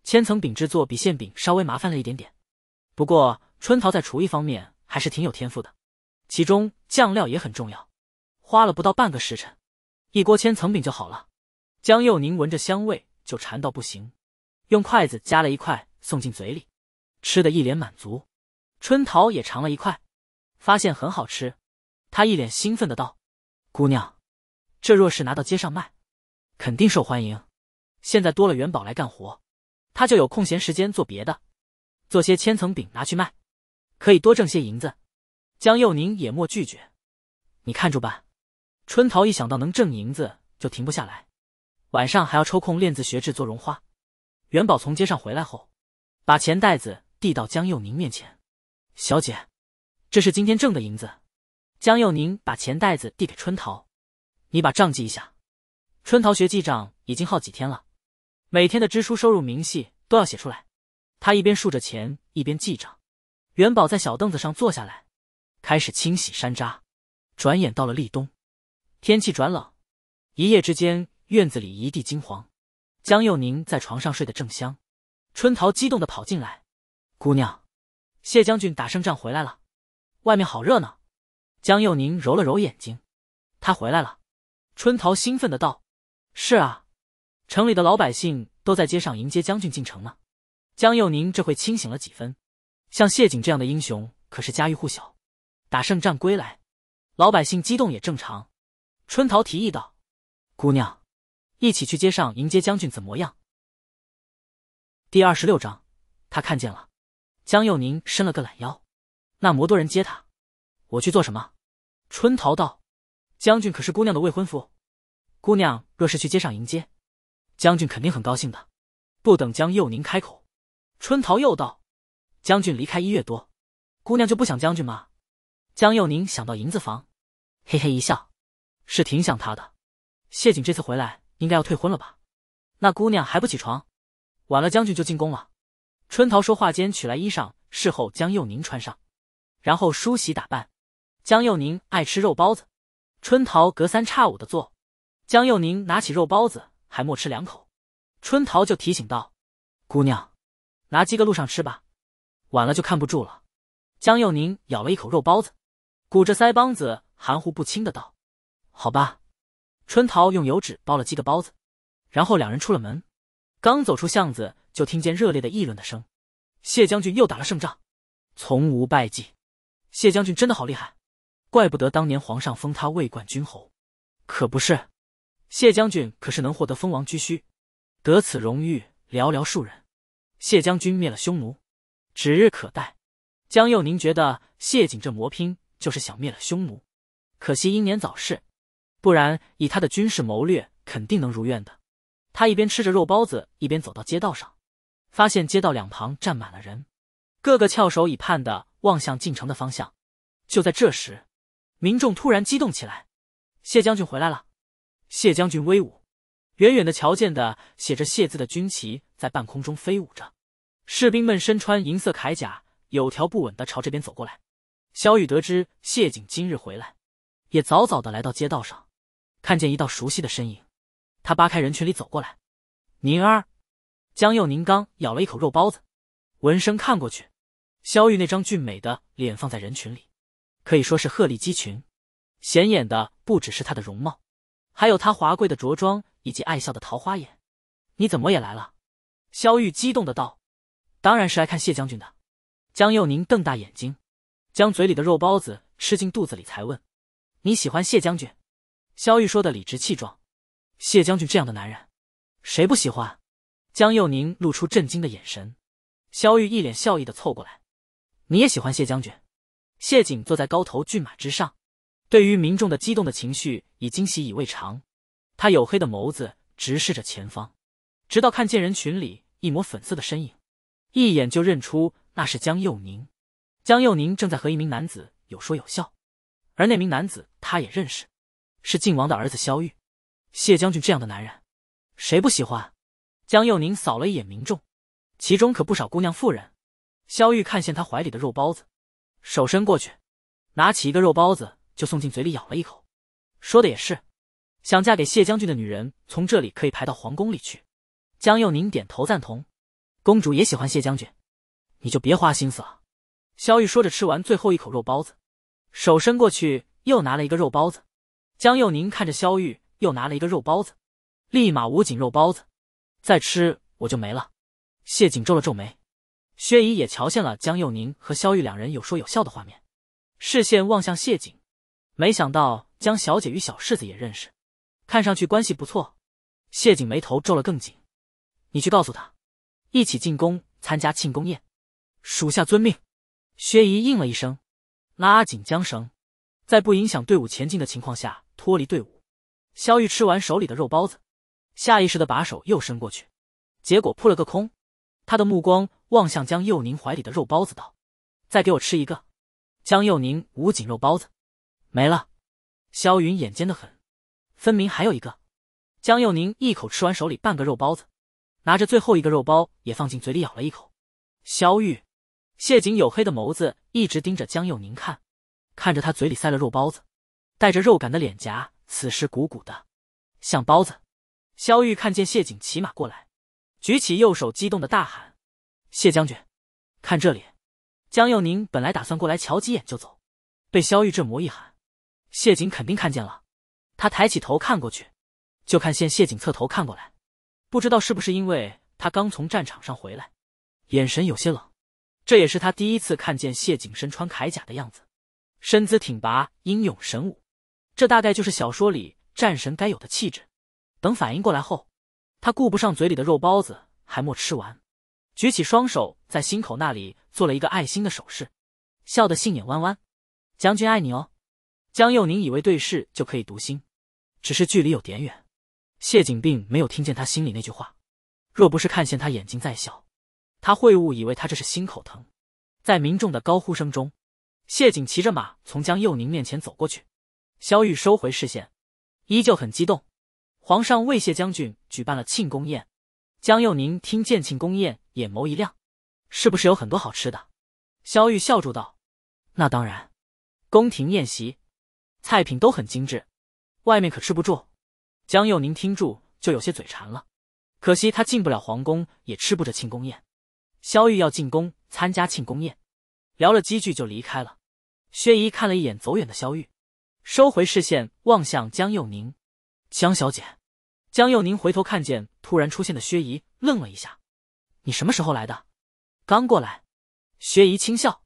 千层饼制作比馅饼稍微麻烦了一点点，不过春桃在厨艺方面还是挺有天赋的。其中酱料也很重要，花了不到半个时辰。一锅千层饼就好了。江幼宁闻着香味就馋到不行，用筷子夹了一块送进嘴里，吃的一脸满足。春桃也尝了一块，发现很好吃，她一脸兴奋的道：“姑娘，这若是拿到街上卖，肯定受欢迎。现在多了元宝来干活，他就有空闲时间做别的，做些千层饼拿去卖，可以多挣些银子。”江幼宁也莫拒绝，你看着办。春桃一想到能挣银子，就停不下来。晚上还要抽空练字、学制作绒花。元宝从街上回来后，把钱袋子递到江幼宁面前：“小姐，这是今天挣的银子。”江幼宁把钱袋子递给春桃：“你把账记一下。”春桃学记账已经好几天了，每天的支出、收入明细都要写出来。她一边数着钱，一边记账。元宝在小凳子上坐下来，开始清洗山楂。转眼到了立冬。天气转冷，一夜之间院子里一地金黄。江幼宁在床上睡得正香，春桃激动地跑进来：“姑娘，谢将军打胜仗回来了，外面好热闹。”江幼宁揉了揉眼睛：“他回来了。”春桃兴奋地道：“是啊，城里的老百姓都在街上迎接将军进城呢。”江幼宁这会清醒了几分，像谢景这样的英雄可是家喻户晓，打胜仗归来，老百姓激动也正常。春桃提议道：“姑娘，一起去街上迎接将军怎么样？”第二十六章，他看见了。江幼宁伸了个懒腰，那么多人接他，我去做什么？春桃道：“将军可是姑娘的未婚夫，姑娘若是去街上迎接，将军肯定很高兴的。”不等江幼宁开口，春桃又道：“将军离开一月多，姑娘就不想将军吗？”江幼宁想到银子房，嘿嘿一笑。是挺想他的，谢景这次回来应该要退婚了吧？那姑娘还不起床，晚了将军就进宫了。春桃说话间取来衣裳，事后江幼宁穿上，然后梳洗打扮。江幼宁爱吃肉包子，春桃隔三差五的做。江幼宁拿起肉包子，还没吃两口，春桃就提醒道：“姑娘，拿几个路上吃吧，晚了就看不住了。”江幼宁咬了一口肉包子，鼓着腮帮子，含糊不清的道。好吧，春桃用油纸包了几个包子，然后两人出了门。刚走出巷子，就听见热烈的议论的声：“谢将军又打了胜仗，从无败绩。谢将军真的好厉害，怪不得当年皇上封他为冠军侯。可不是，谢将军可是能获得封王居须，得此荣誉寥寥数人。谢将军灭了匈奴，指日可待。”江幼宁觉得谢景这磨拼就是想灭了匈奴，可惜英年早逝。不然，以他的军事谋略，肯定能如愿的。他一边吃着肉包子，一边走到街道上，发现街道两旁站满了人，个个翘首以盼的望向进城的方向。就在这时，民众突然激动起来：“谢将军回来了！谢将军威武！”远远的瞧见的写着“谢”字的军旗在半空中飞舞着，士兵们身穿银色铠甲，有条不紊的朝这边走过来。萧雨得知谢景今日回来，也早早的来到街道上。看见一道熟悉的身影，他扒开人群里走过来。宁儿，江佑宁刚咬了一口肉包子，闻声看过去，萧玉那张俊美的脸放在人群里，可以说是鹤立鸡群。显眼的不只是她的容貌，还有他华贵的着装以及爱笑的桃花眼。你怎么也来了？萧玉激动的道：“当然是来看谢将军的。”江佑宁瞪大眼睛，将嘴里的肉包子吃进肚子里，才问：“你喜欢谢将军？”萧玉说的理直气壮，谢将军这样的男人，谁不喜欢？江幼宁露出震惊的眼神，萧玉一脸笑意的凑过来，你也喜欢谢将军？谢景坐在高头骏马之上，对于民众的激动的情绪已经习以为常，他黝黑的眸子直视着前方，直到看见人群里一抹粉色的身影，一眼就认出那是江幼宁。江幼宁正在和一名男子有说有笑，而那名男子他也认识。是靖王的儿子萧玉，谢将军这样的男人，谁不喜欢？江幼宁扫了一眼民众，其中可不少姑娘妇人。萧玉看见他怀里的肉包子，手伸过去，拿起一个肉包子就送进嘴里咬了一口。说的也是，想嫁给谢将军的女人，从这里可以排到皇宫里去。江幼宁点头赞同。公主也喜欢谢将军，你就别花心思了。萧玉说着吃完最后一口肉包子，手伸过去又拿了一个肉包子。江幼宁看着萧玉，又拿了一个肉包子，立马捂紧肉包子，再吃我就没了。谢景皱了皱眉，薛姨也瞧见了江幼宁和萧玉两人有说有笑的画面，视线望向谢景。没想到江小姐与小世子也认识，看上去关系不错。谢景眉头皱了更紧。你去告诉他，一起进宫参加庆功宴。属下遵命。薛姨应了一声，拉紧缰绳，在不影响队伍前进的情况下。脱离队伍，萧玉吃完手里的肉包子，下意识的把手又伸过去，结果扑了个空。他的目光望向江幼宁怀里的肉包子，道：“再给我吃一个。”江幼宁捂紧肉包子，没了。萧云眼尖的很，分明还有一个。江幼宁一口吃完手里半个肉包子，拿着最后一个肉包也放进嘴里咬了一口。萧玉，谢景黝黑的眸子一直盯着江幼宁看，看着他嘴里塞了肉包子。带着肉感的脸颊，此时鼓鼓的，像包子。萧玉看见谢景骑马过来，举起右手，激动的大喊：“谢将军，看这里！”江佑宁本来打算过来瞧几眼就走，被萧玉这么一喊，谢景肯定看见了。他抬起头看过去，就看见谢景侧头看过来。不知道是不是因为他刚从战场上回来，眼神有些冷。这也是他第一次看见谢景身穿铠甲的样子，身姿挺拔，英勇神武。这大概就是小说里战神该有的气质。等反应过来后，他顾不上嘴里的肉包子还没吃完，举起双手在心口那里做了一个爱心的手势，笑得杏眼弯弯：“将军爱你哦。”江幼宁以为对视就可以读心，只是距离有点远，谢景并没有听见他心里那句话。若不是看见他眼睛在笑，他会误以为他这是心口疼。在民众的高呼声中，谢景骑着马从江幼宁面前走过去。萧玉收回视线，依旧很激动。皇上为谢将军举办了庆功宴。江幼宁听见庆功宴，眼眸一亮，是不是有很多好吃的？萧玉笑住道：“那当然，宫廷宴席，菜品都很精致，外面可吃不住。”江幼宁听住就有些嘴馋了，可惜他进不了皇宫，也吃不着庆功宴。萧玉要进宫参加庆功宴，聊了几句就离开了。薛姨看了一眼走远的萧玉。收回视线，望向江幼宁。江小姐，江幼宁回头看见突然出现的薛姨，愣了一下。你什么时候来的？刚过来。薛姨轻笑，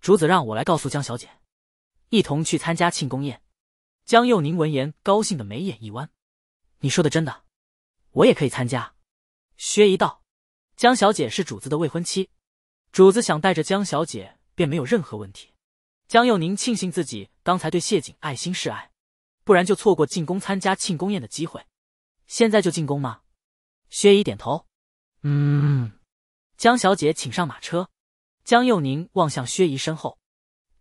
主子让我来告诉江小姐，一同去参加庆功宴。江幼宁闻言，高兴的眉眼一弯。你说的真的？我也可以参加。薛姨道，江小姐是主子的未婚妻，主子想带着江小姐，便没有任何问题。江佑宁庆幸自己刚才对谢景爱心示爱，不然就错过进宫参加庆功宴的机会。现在就进宫吗？薛姨点头。嗯，江小姐，请上马车。江佑宁望向薛姨身后，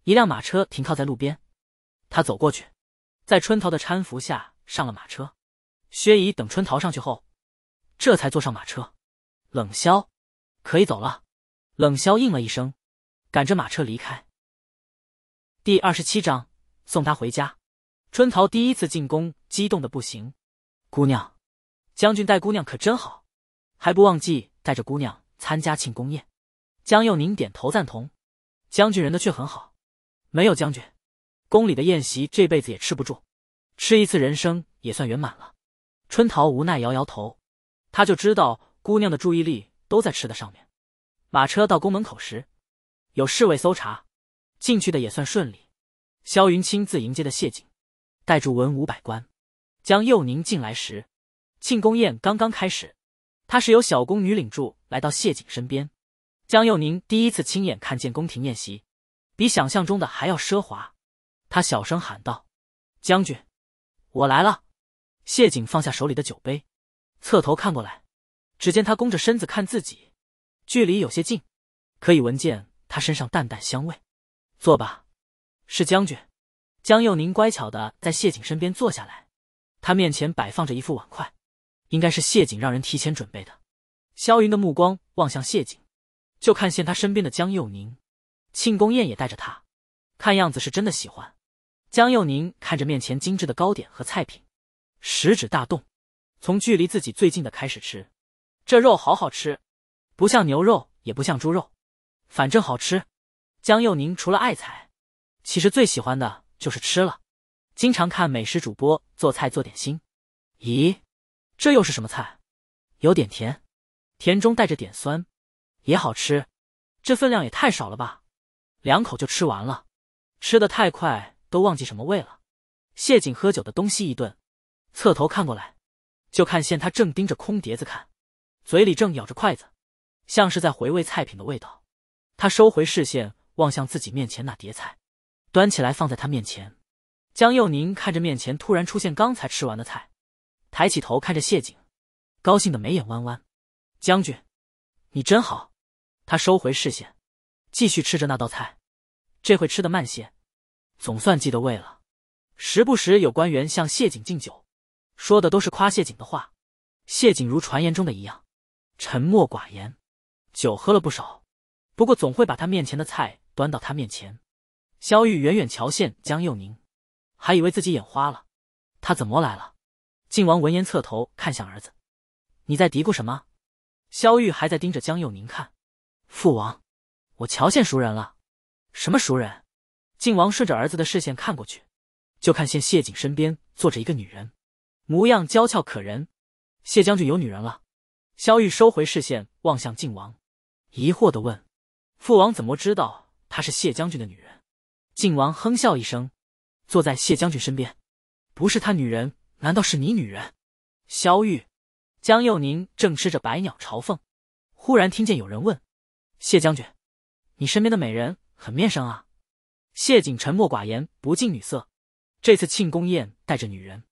一辆马车停靠在路边。他走过去，在春桃的搀扶下上了马车。薛姨等春桃上去后，这才坐上马车。冷潇，可以走了。冷潇应了一声，赶着马车离开。第二十七章送她回家。春桃第一次进宫，激动的不行。姑娘，将军待姑娘可真好，还不忘记带着姑娘参加庆功宴。江幼宁点头赞同，将军人的确很好。没有将军，宫里的宴席这辈子也吃不住，吃一次人生也算圆满了。春桃无奈摇摇头，她就知道姑娘的注意力都在吃的上面。马车到宫门口时，有侍卫搜查。进去的也算顺利，萧云亲自迎接的谢景，带住文武百官。江幼宁进来时，庆功宴刚刚开始，他是由小宫女领住来到谢景身边。江幼宁第一次亲眼看见宫廷宴席，比想象中的还要奢华。他小声喊道：“将军，我来了。”谢景放下手里的酒杯，侧头看过来，只见他弓着身子看自己，距离有些近，可以闻见他身上淡淡香味。坐吧，是将军。江幼宁乖巧的在谢景身边坐下来，他面前摆放着一副碗筷，应该是谢景让人提前准备的。萧云的目光望向谢景，就看见他身边的江幼宁，庆功宴也带着他，看样子是真的喜欢。江幼宁看着面前精致的糕点和菜品，食指大动，从距离自己最近的开始吃。这肉好好吃，不像牛肉也不像猪肉，反正好吃。江幼宁除了爱财，其实最喜欢的就是吃了，经常看美食主播做菜做点心。咦，这又是什么菜？有点甜，甜中带着点酸，也好吃。这分量也太少了吧，两口就吃完了，吃的太快都忘记什么味了。谢景喝酒的东西一顿，侧头看过来，就看见他正盯着空碟子看，嘴里正咬着筷子，像是在回味菜品的味道。他收回视线。望向自己面前那碟菜，端起来放在他面前。江幼宁看着面前突然出现刚才吃完的菜，抬起头看着谢景，高兴的眉眼弯弯。将军，你真好。他收回视线，继续吃着那道菜。这会吃的慢些，总算记得味了。时不时有官员向谢景敬酒，说的都是夸谢景的话。谢景如传言中的一样，沉默寡言，酒喝了不少，不过总会把他面前的菜。端到他面前，萧玉远远瞧见江幼宁，还以为自己眼花了。他怎么来了？靖王闻言侧头看向儿子：“你在嘀咕什么？”萧玉还在盯着江幼宁看。父王，我瞧见熟人了。什么熟人？靖王顺着儿子的视线看过去，就看见谢景身边坐着一个女人，模样娇俏可人。谢将军有女人了？萧玉收回视线望向靖王，疑惑的问：“父王怎么知道？”她是谢将军的女人，靖王哼笑一声，坐在谢将军身边，不是他女人，难道是你女人？萧玉、江幼宁正吃着百鸟朝凤，忽然听见有人问：“谢将军，你身边的美人很面生啊。”谢景沉默寡言，不近女色，这次庆功宴带着女人，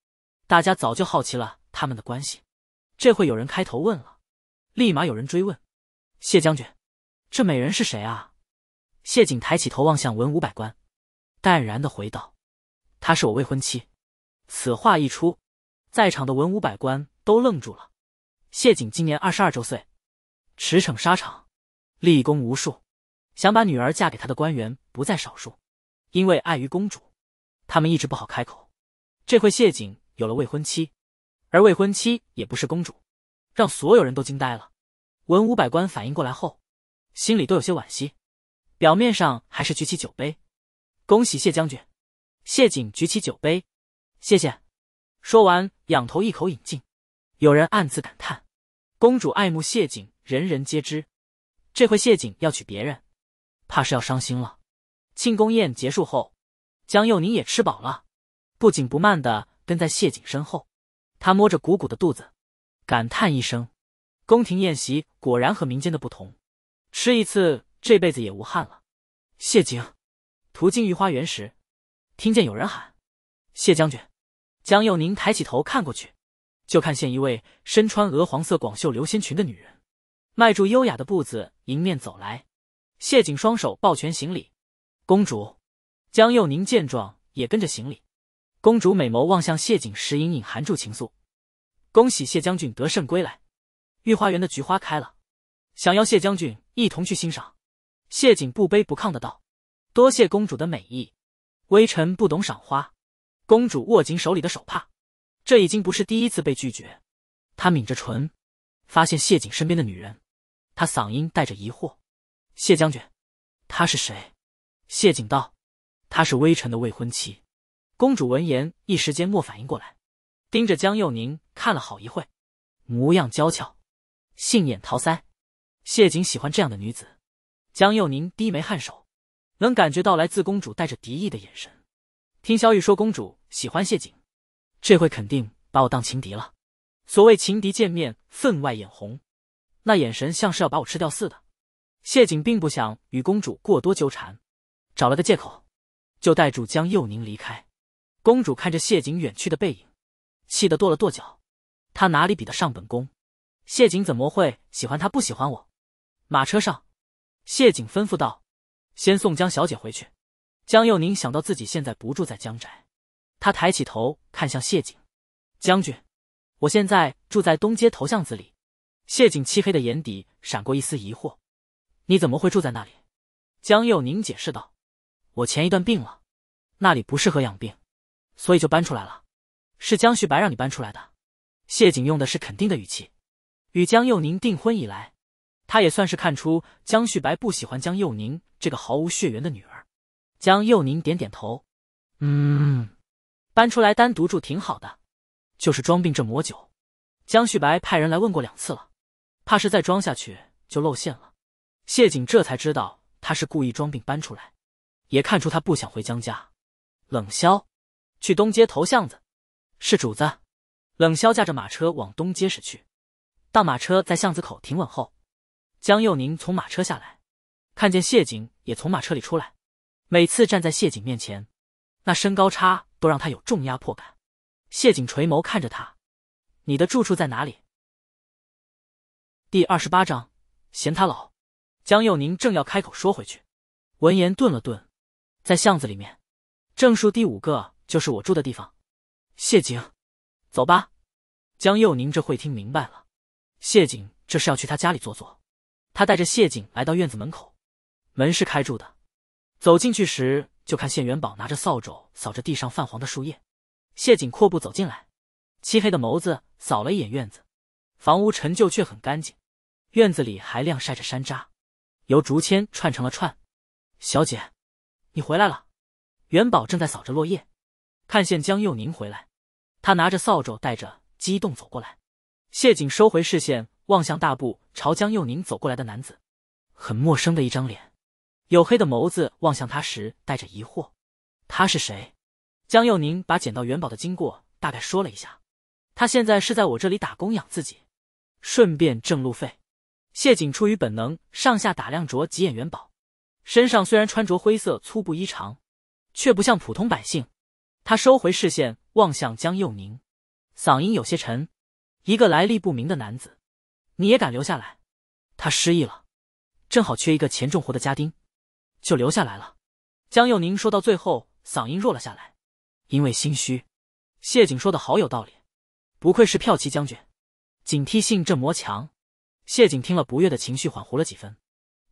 大家早就好奇了他们的关系。这会有人开头问了，立马有人追问：“谢将军，这美人是谁啊？”谢景抬起头望向文武百官，淡然的回道：“她是我未婚妻。”此话一出，在场的文武百官都愣住了。谢景今年二十二周岁，驰骋沙场，立功无数，想把女儿嫁给他的官员不在少数。因为碍于公主，他们一直不好开口。这回谢景有了未婚妻，而未婚妻也不是公主，让所有人都惊呆了。文武百官反应过来后，心里都有些惋惜。表面上还是举起酒杯，恭喜谢将军。谢景举起酒杯，谢谢。说完，仰头一口饮尽。有人暗自感叹：公主爱慕谢景，人人皆知。这回谢景要娶别人，怕是要伤心了。庆功宴结束后，江幼宁也吃饱了，不紧不慢的跟在谢景身后。他摸着鼓鼓的肚子，感叹一声：宫廷宴席果然和民间的不同，吃一次。这辈子也无憾了。谢景，途经御花园时，听见有人喊：“谢将军！”江幼宁抬起头看过去，就看见一位身穿鹅黄色广袖流仙裙的女人，迈住优雅的步子迎面走来。谢景双手抱拳行礼：“公主。”江幼宁见状也跟着行礼。公主美眸望向谢景时，隐隐含住情愫：“恭喜谢将军得胜归来。御花园的菊花开了，想要谢将军一同去欣赏。”谢景不卑不亢的道：“多谢公主的美意，微臣不懂赏花。”公主握紧手里的手帕，这已经不是第一次被拒绝。她抿着唇，发现谢景身边的女人，她嗓音带着疑惑：“谢将军，她是谁？”谢景道：“她是微臣的未婚妻。”公主闻言，一时间莫反应过来，盯着江幼宁看了好一会，模样娇俏，杏眼桃腮。谢景喜欢这样的女子。江幼宁低眉颔首，能感觉到来自公主带着敌意的眼神。听小雨说，公主喜欢谢景，这回肯定把我当情敌了。所谓情敌见面，分外眼红，那眼神像是要把我吃掉似的。谢景并不想与公主过多纠缠，找了个借口，就带住江幼宁离开。公主看着谢景远去的背影，气得跺了跺脚。他哪里比得上本宫？谢景怎么会喜欢他，不喜欢我？马车上。谢景吩咐道：“先送江小姐回去。”江幼宁想到自己现在不住在江宅，他抬起头看向谢景：“将军，我现在住在东街头巷子里。”谢景漆黑的眼底闪过一丝疑惑：“你怎么会住在那里？”江幼宁解释道：“我前一段病了，那里不适合养病，所以就搬出来了。是江旭白让你搬出来的。”谢景用的是肯定的语气：“与江幼宁订婚以来。”他也算是看出江旭白不喜欢江幼宁这个毫无血缘的女儿。江幼宁点点头，嗯，搬出来单独住挺好的，就是装病这抹酒，江旭白派人来问过两次了，怕是再装下去就露馅了。谢景这才知道他是故意装病搬出来，也看出他不想回江家。冷潇，去东街头巷子。是主子。冷潇驾着马车往东街驶去，当马车在巷子口停稳后。江幼宁从马车下来，看见谢景也从马车里出来。每次站在谢景面前，那身高差都让他有重压迫感。谢景垂眸看着他：“你的住处在哪里？”第二十八章，嫌他老。江幼宁正要开口说回去，闻言顿了顿，在巷子里面，正数第五个就是我住的地方。谢景，走吧。江幼宁这会听明白了，谢景这是要去他家里坐坐。他带着谢景来到院子门口，门是开住的。走进去时，就看谢元宝拿着扫帚扫着地上泛黄的树叶。谢景阔步走进来，漆黑的眸子扫了一眼院子，房屋陈旧却很干净，院子里还晾晒着山楂，由竹签串成了串。小姐，你回来了。元宝正在扫着落叶，看见江幼宁回来，他拿着扫帚，带着激动走过来。谢景收回视线。望向大步朝江幼宁走过来的男子，很陌生的一张脸，黝黑的眸子望向他时带着疑惑。他是谁？江幼宁把捡到元宝的经过大概说了一下。他现在是在我这里打工养自己，顺便挣路费。谢景出于本能上下打量着几眼元宝，身上虽然穿着灰色粗布衣裳，却不像普通百姓。他收回视线，望向江幼宁，嗓音有些沉：“一个来历不明的男子。”你也敢留下来？他失忆了，正好缺一个钱重活的家丁，就留下来了。江佑宁说到最后，嗓音弱了下来，因为心虚。谢景说的好有道理，不愧是骠骑将军，警惕性这么强。谢景听了，不悦的情绪缓和了几分，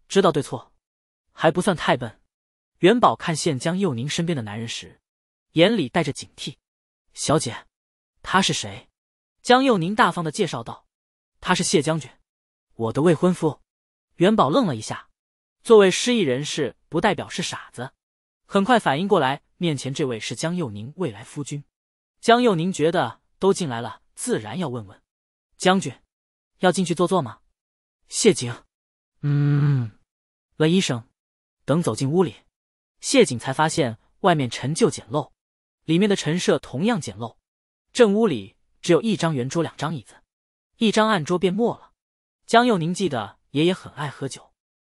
知道对错，还不算太笨。元宝看现江佑宁身边的男人时，眼里带着警惕。小姐，他是谁？江佑宁大方的介绍道。他是谢将军，我的未婚夫。元宝愣了一下，作为失忆人士，不代表是傻子。很快反应过来，面前这位是江幼宁未来夫君。江幼宁觉得都进来了，自然要问问将军，要进去坐坐吗？谢景，嗯，了医生。等走进屋里，谢景才发现外面陈旧简陋，里面的陈设同样简陋。正屋里只有一张圆桌，两张椅子。一张案桌便没了。江幼宁记得爷爷很爱喝酒，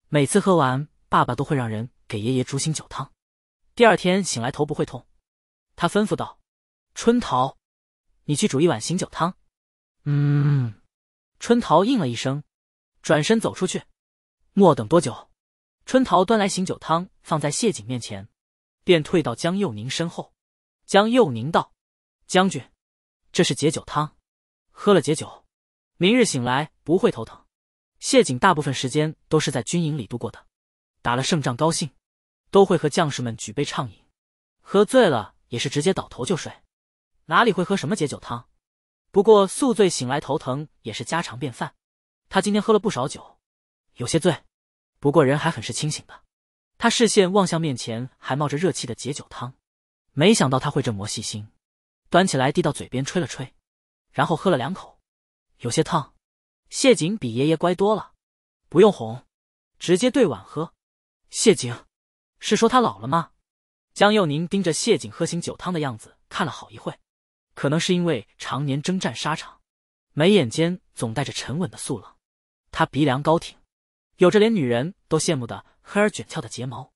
每次喝完，爸爸都会让人给爷爷煮醒酒汤，第二天醒来头不会痛。他吩咐道：“春桃，你去煮一碗醒酒汤。”“嗯。”春桃应了一声，转身走出去。莫等多久？春桃端来醒酒汤放在谢景面前，便退到江幼宁身后。江幼宁道：“将军，这是解酒汤，喝了解酒。”明日醒来不会头疼。谢景大部分时间都是在军营里度过的，打了胜仗高兴，都会和将士们举杯畅饮，喝醉了也是直接倒头就睡，哪里会喝什么解酒汤？不过宿醉醒来头疼也是家常便饭。他今天喝了不少酒，有些醉，不过人还很是清醒的。他视线望向面前还冒着热气的解酒汤，没想到他会这么细心，端起来递到嘴边吹了吹，然后喝了两口。有些烫，谢景比爷爷乖多了，不用哄，直接对碗喝。谢景，是说他老了吗？江幼宁盯着谢景喝醒酒汤的样子看了好一会可能是因为常年征战沙场，眉眼间总带着沉稳的肃冷。他鼻梁高挺，有着连女人都羡慕的黑而卷翘的睫毛。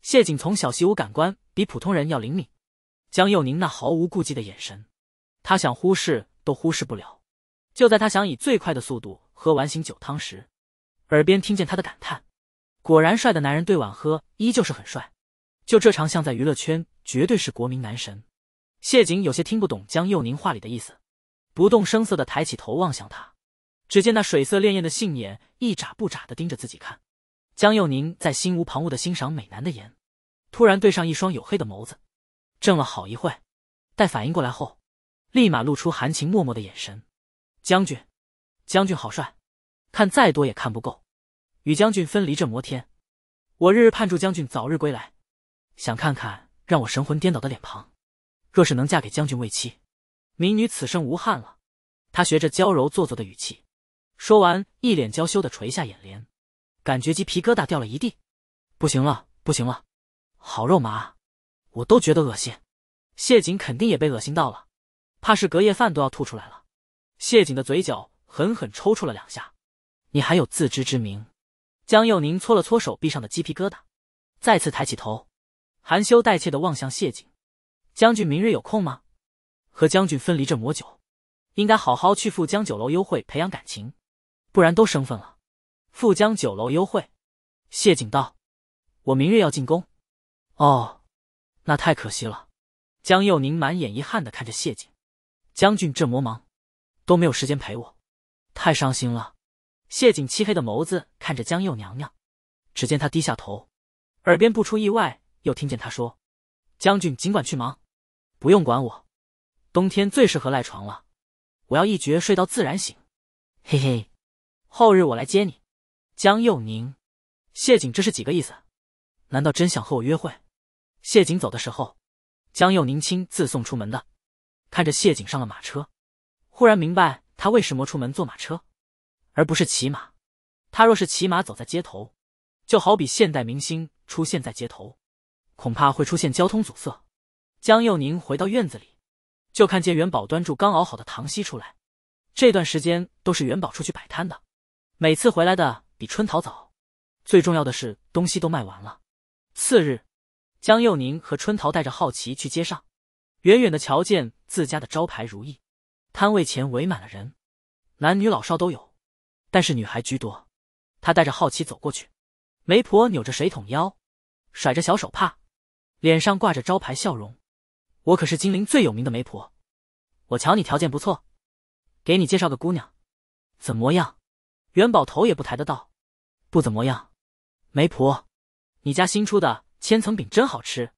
谢景从小习武，感官比普通人要灵敏。江幼宁那毫无顾忌的眼神，他想忽视都忽视不了。就在他想以最快的速度喝完醒酒汤时，耳边听见他的感叹：“果然帅的男人对晚喝依旧是很帅。”就这长相，在娱乐圈绝对是国民男神。谢景有些听不懂江幼宁话里的意思，不动声色的抬起头望向他，只见那水色潋滟的杏眼一眨不眨的盯着自己看。江幼宁在心无旁骛的欣赏美男的眼，突然对上一双黝黑的眸子，怔了好一会待反应过来后，立马露出含情脉脉的眼神。将军，将军好帅，看再多也看不够。与将军分离这魔天，我日日盼祝将军早日归来，想看看让我神魂颠倒的脸庞。若是能嫁给将军为妻，民女此生无憾了。他学着娇柔做作的语气，说完一脸娇羞的垂下眼帘，感觉鸡皮疙瘩掉了一地。不行了，不行了，好肉麻，我都觉得恶心。谢景肯定也被恶心到了，怕是隔夜饭都要吐出来了。谢景的嘴角狠狠抽搐了两下，你还有自知之明？江幼宁搓了搓手臂上的鸡皮疙瘩，再次抬起头，含羞带怯地望向谢景。将军明日有空吗？和将军分离这魔久，应该好好去富江酒楼幽会，培养感情，不然都生分了。富江酒楼幽会，谢景道，我明日要进宫。哦，那太可惜了。江幼宁满眼遗憾的看着谢景，将军这魔忙。都没有时间陪我，太伤心了。谢景漆黑的眸子看着江佑娘娘，只见她低下头，耳边不出意外又听见她说：“将军尽管去忙，不用管我。冬天最适合赖床了，我要一觉睡到自然醒。嘿嘿，后日我来接你。”江佑宁，谢景这是几个意思？难道真想和我约会？谢景走的时候，江佑宁亲自送出门的，看着谢景上了马车。忽然明白他为什么出门坐马车，而不是骑马。他若是骑马走在街头，就好比现代明星出现在街头，恐怕会出现交通阻塞。江幼宁回到院子里，就看见元宝端住刚熬好的糖稀出来。这段时间都是元宝出去摆摊的，每次回来的比春桃早。最重要的是东西都卖完了。次日，江幼宁和春桃带着好奇去街上，远远的瞧见自家的招牌如意。摊位前围满了人，男女老少都有，但是女孩居多。他带着好奇走过去，媒婆扭着水桶腰，甩着小手帕，脸上挂着招牌笑容：“我可是金陵最有名的媒婆，我瞧你条件不错，给你介绍个姑娘，怎么样？”元宝头也不抬的道：“不怎么样。”媒婆：“你家新出的千层饼真好吃，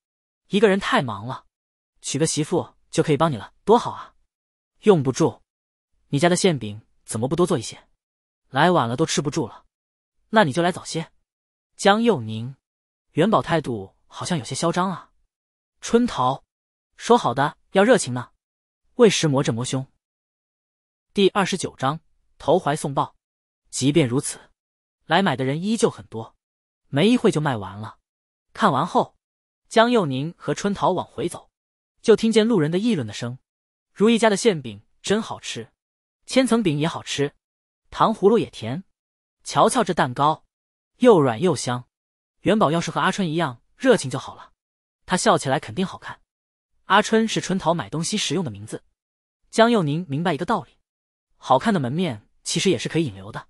一个人太忙了，娶个媳妇就可以帮你了，多好啊！”用不住，你家的馅饼怎么不多做一些？来晚了都吃不住了，那你就来早些。江幼宁，元宝态度好像有些嚣张啊。春桃，说好的要热情呢。为石魔这魔兄。第二十九章投怀送抱。即便如此，来买的人依旧很多，没一会就卖完了。看完后，江幼宁和春桃往回走，就听见路人的议论的声。如意家的馅饼真好吃，千层饼也好吃，糖葫芦也甜。瞧瞧这蛋糕，又软又香。元宝要是和阿春一样热情就好了，他笑起来肯定好看。阿春是春桃买东西时用的名字。江幼宁明白一个道理，好看的门面其实也是可以引流的。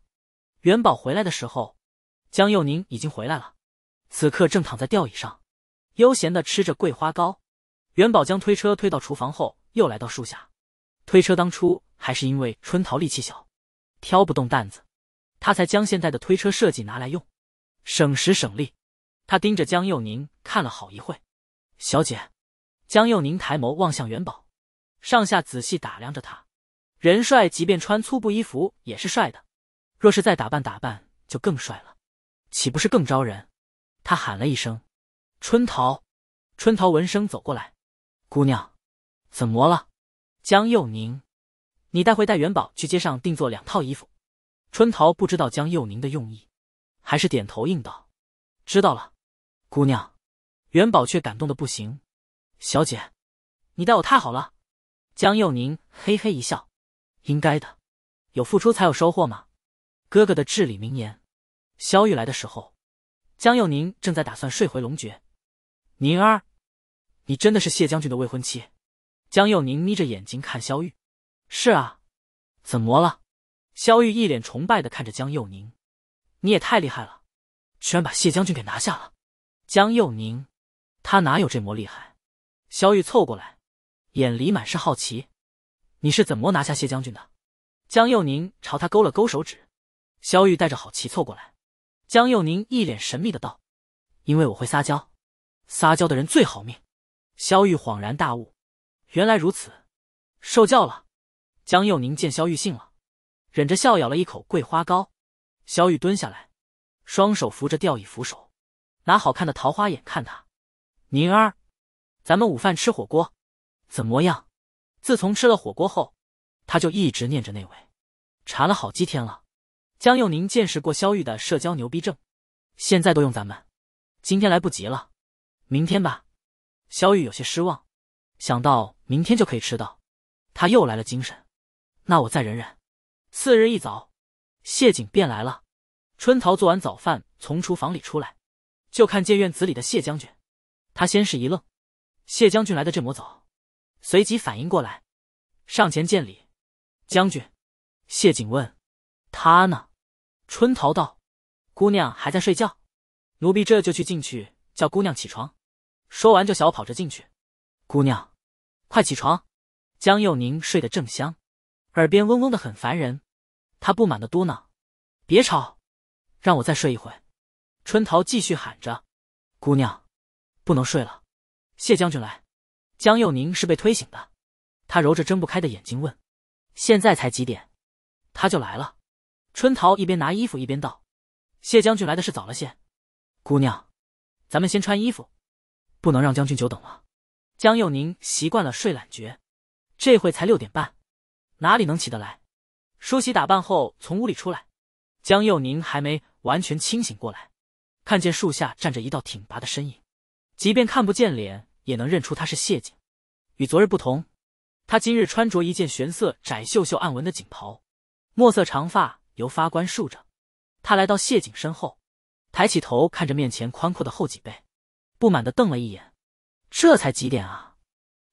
元宝回来的时候，江幼宁已经回来了，此刻正躺在吊椅上，悠闲的吃着桂花糕。元宝将推车推到厨房后。又来到树下，推车当初还是因为春桃力气小，挑不动担子，他才将现在的推车设计拿来用，省时省力。他盯着江幼宁看了好一会小姐。江幼宁抬眸望向元宝，上下仔细打量着他，人帅，即便穿粗布衣服也是帅的，若是再打扮打扮就更帅了，岂不是更招人？他喊了一声：“春桃。”春桃闻声走过来，姑娘。怎么了，江幼宁？你待会带元宝去街上定做两套衣服。春桃不知道江幼宁的用意，还是点头应道：“知道了，姑娘。”元宝却感动的不行：“小姐，你待我太好了。”江幼宁嘿嘿一笑：“应该的，有付出才有收获嘛，哥哥的至理名言。”萧玉来的时候，江幼宁正在打算睡回龙觉。宁儿，你真的是谢将军的未婚妻。江幼宁眯着眼睛看萧玉，是啊，怎么了？萧玉一脸崇拜的看着江幼宁，你也太厉害了，居然把谢将军给拿下了。江幼宁，他哪有这么厉害？萧玉凑过来，眼里满是好奇，你是怎么拿下谢将军的？江幼宁朝他勾了勾手指，萧玉带着好奇凑过来，江幼宁一脸神秘的道，因为我会撒娇，撒娇的人最好命。萧玉恍然大悟。原来如此，受教了。江幼宁见萧玉信了，忍着笑咬了一口桂花糕。萧玉蹲下来，双手扶着吊椅扶手，拿好看的桃花眼看他。宁儿，咱们午饭吃火锅，怎么样？自从吃了火锅后，他就一直念着那位，馋了好几天了。江幼宁见识过萧玉的社交牛逼症，现在都用咱们。今天来不及了，明天吧。萧玉有些失望。想到明天就可以吃到，他又来了精神。那我再忍忍。次日一早，谢景便来了。春桃做完早饭，从厨房里出来，就看见院子里的谢将军。他先是一愣，谢将军来的这么早，随即反应过来，上前见礼。将军，谢景问：“他呢？”春桃道：“姑娘还在睡觉。”奴婢这就去进去叫姑娘起床。说完就小跑着进去，姑娘。快起床！江幼宁睡得正香，耳边嗡嗡的很烦人。他不满的嘟囔：“别吵，让我再睡一会。”春桃继续喊着：“姑娘，不能睡了，谢将军来。”江幼宁是被推醒的，他揉着睁不开的眼睛问：“现在才几点？”他就来了。春桃一边拿衣服一边道：“谢将军来的是早了些，姑娘，咱们先穿衣服，不能让将军久等了。”江幼宁习惯了睡懒觉，这会才六点半，哪里能起得来？梳洗打扮后从屋里出来，江幼宁还没完全清醒过来，看见树下站着一道挺拔的身影，即便看不见脸，也能认出他是谢景。与昨日不同，他今日穿着一件玄色窄袖袖暗纹的锦袍，墨色长发由发冠竖着。他来到谢景身后，抬起头看着面前宽阔的后脊背，不满的瞪了一眼。这才几点啊？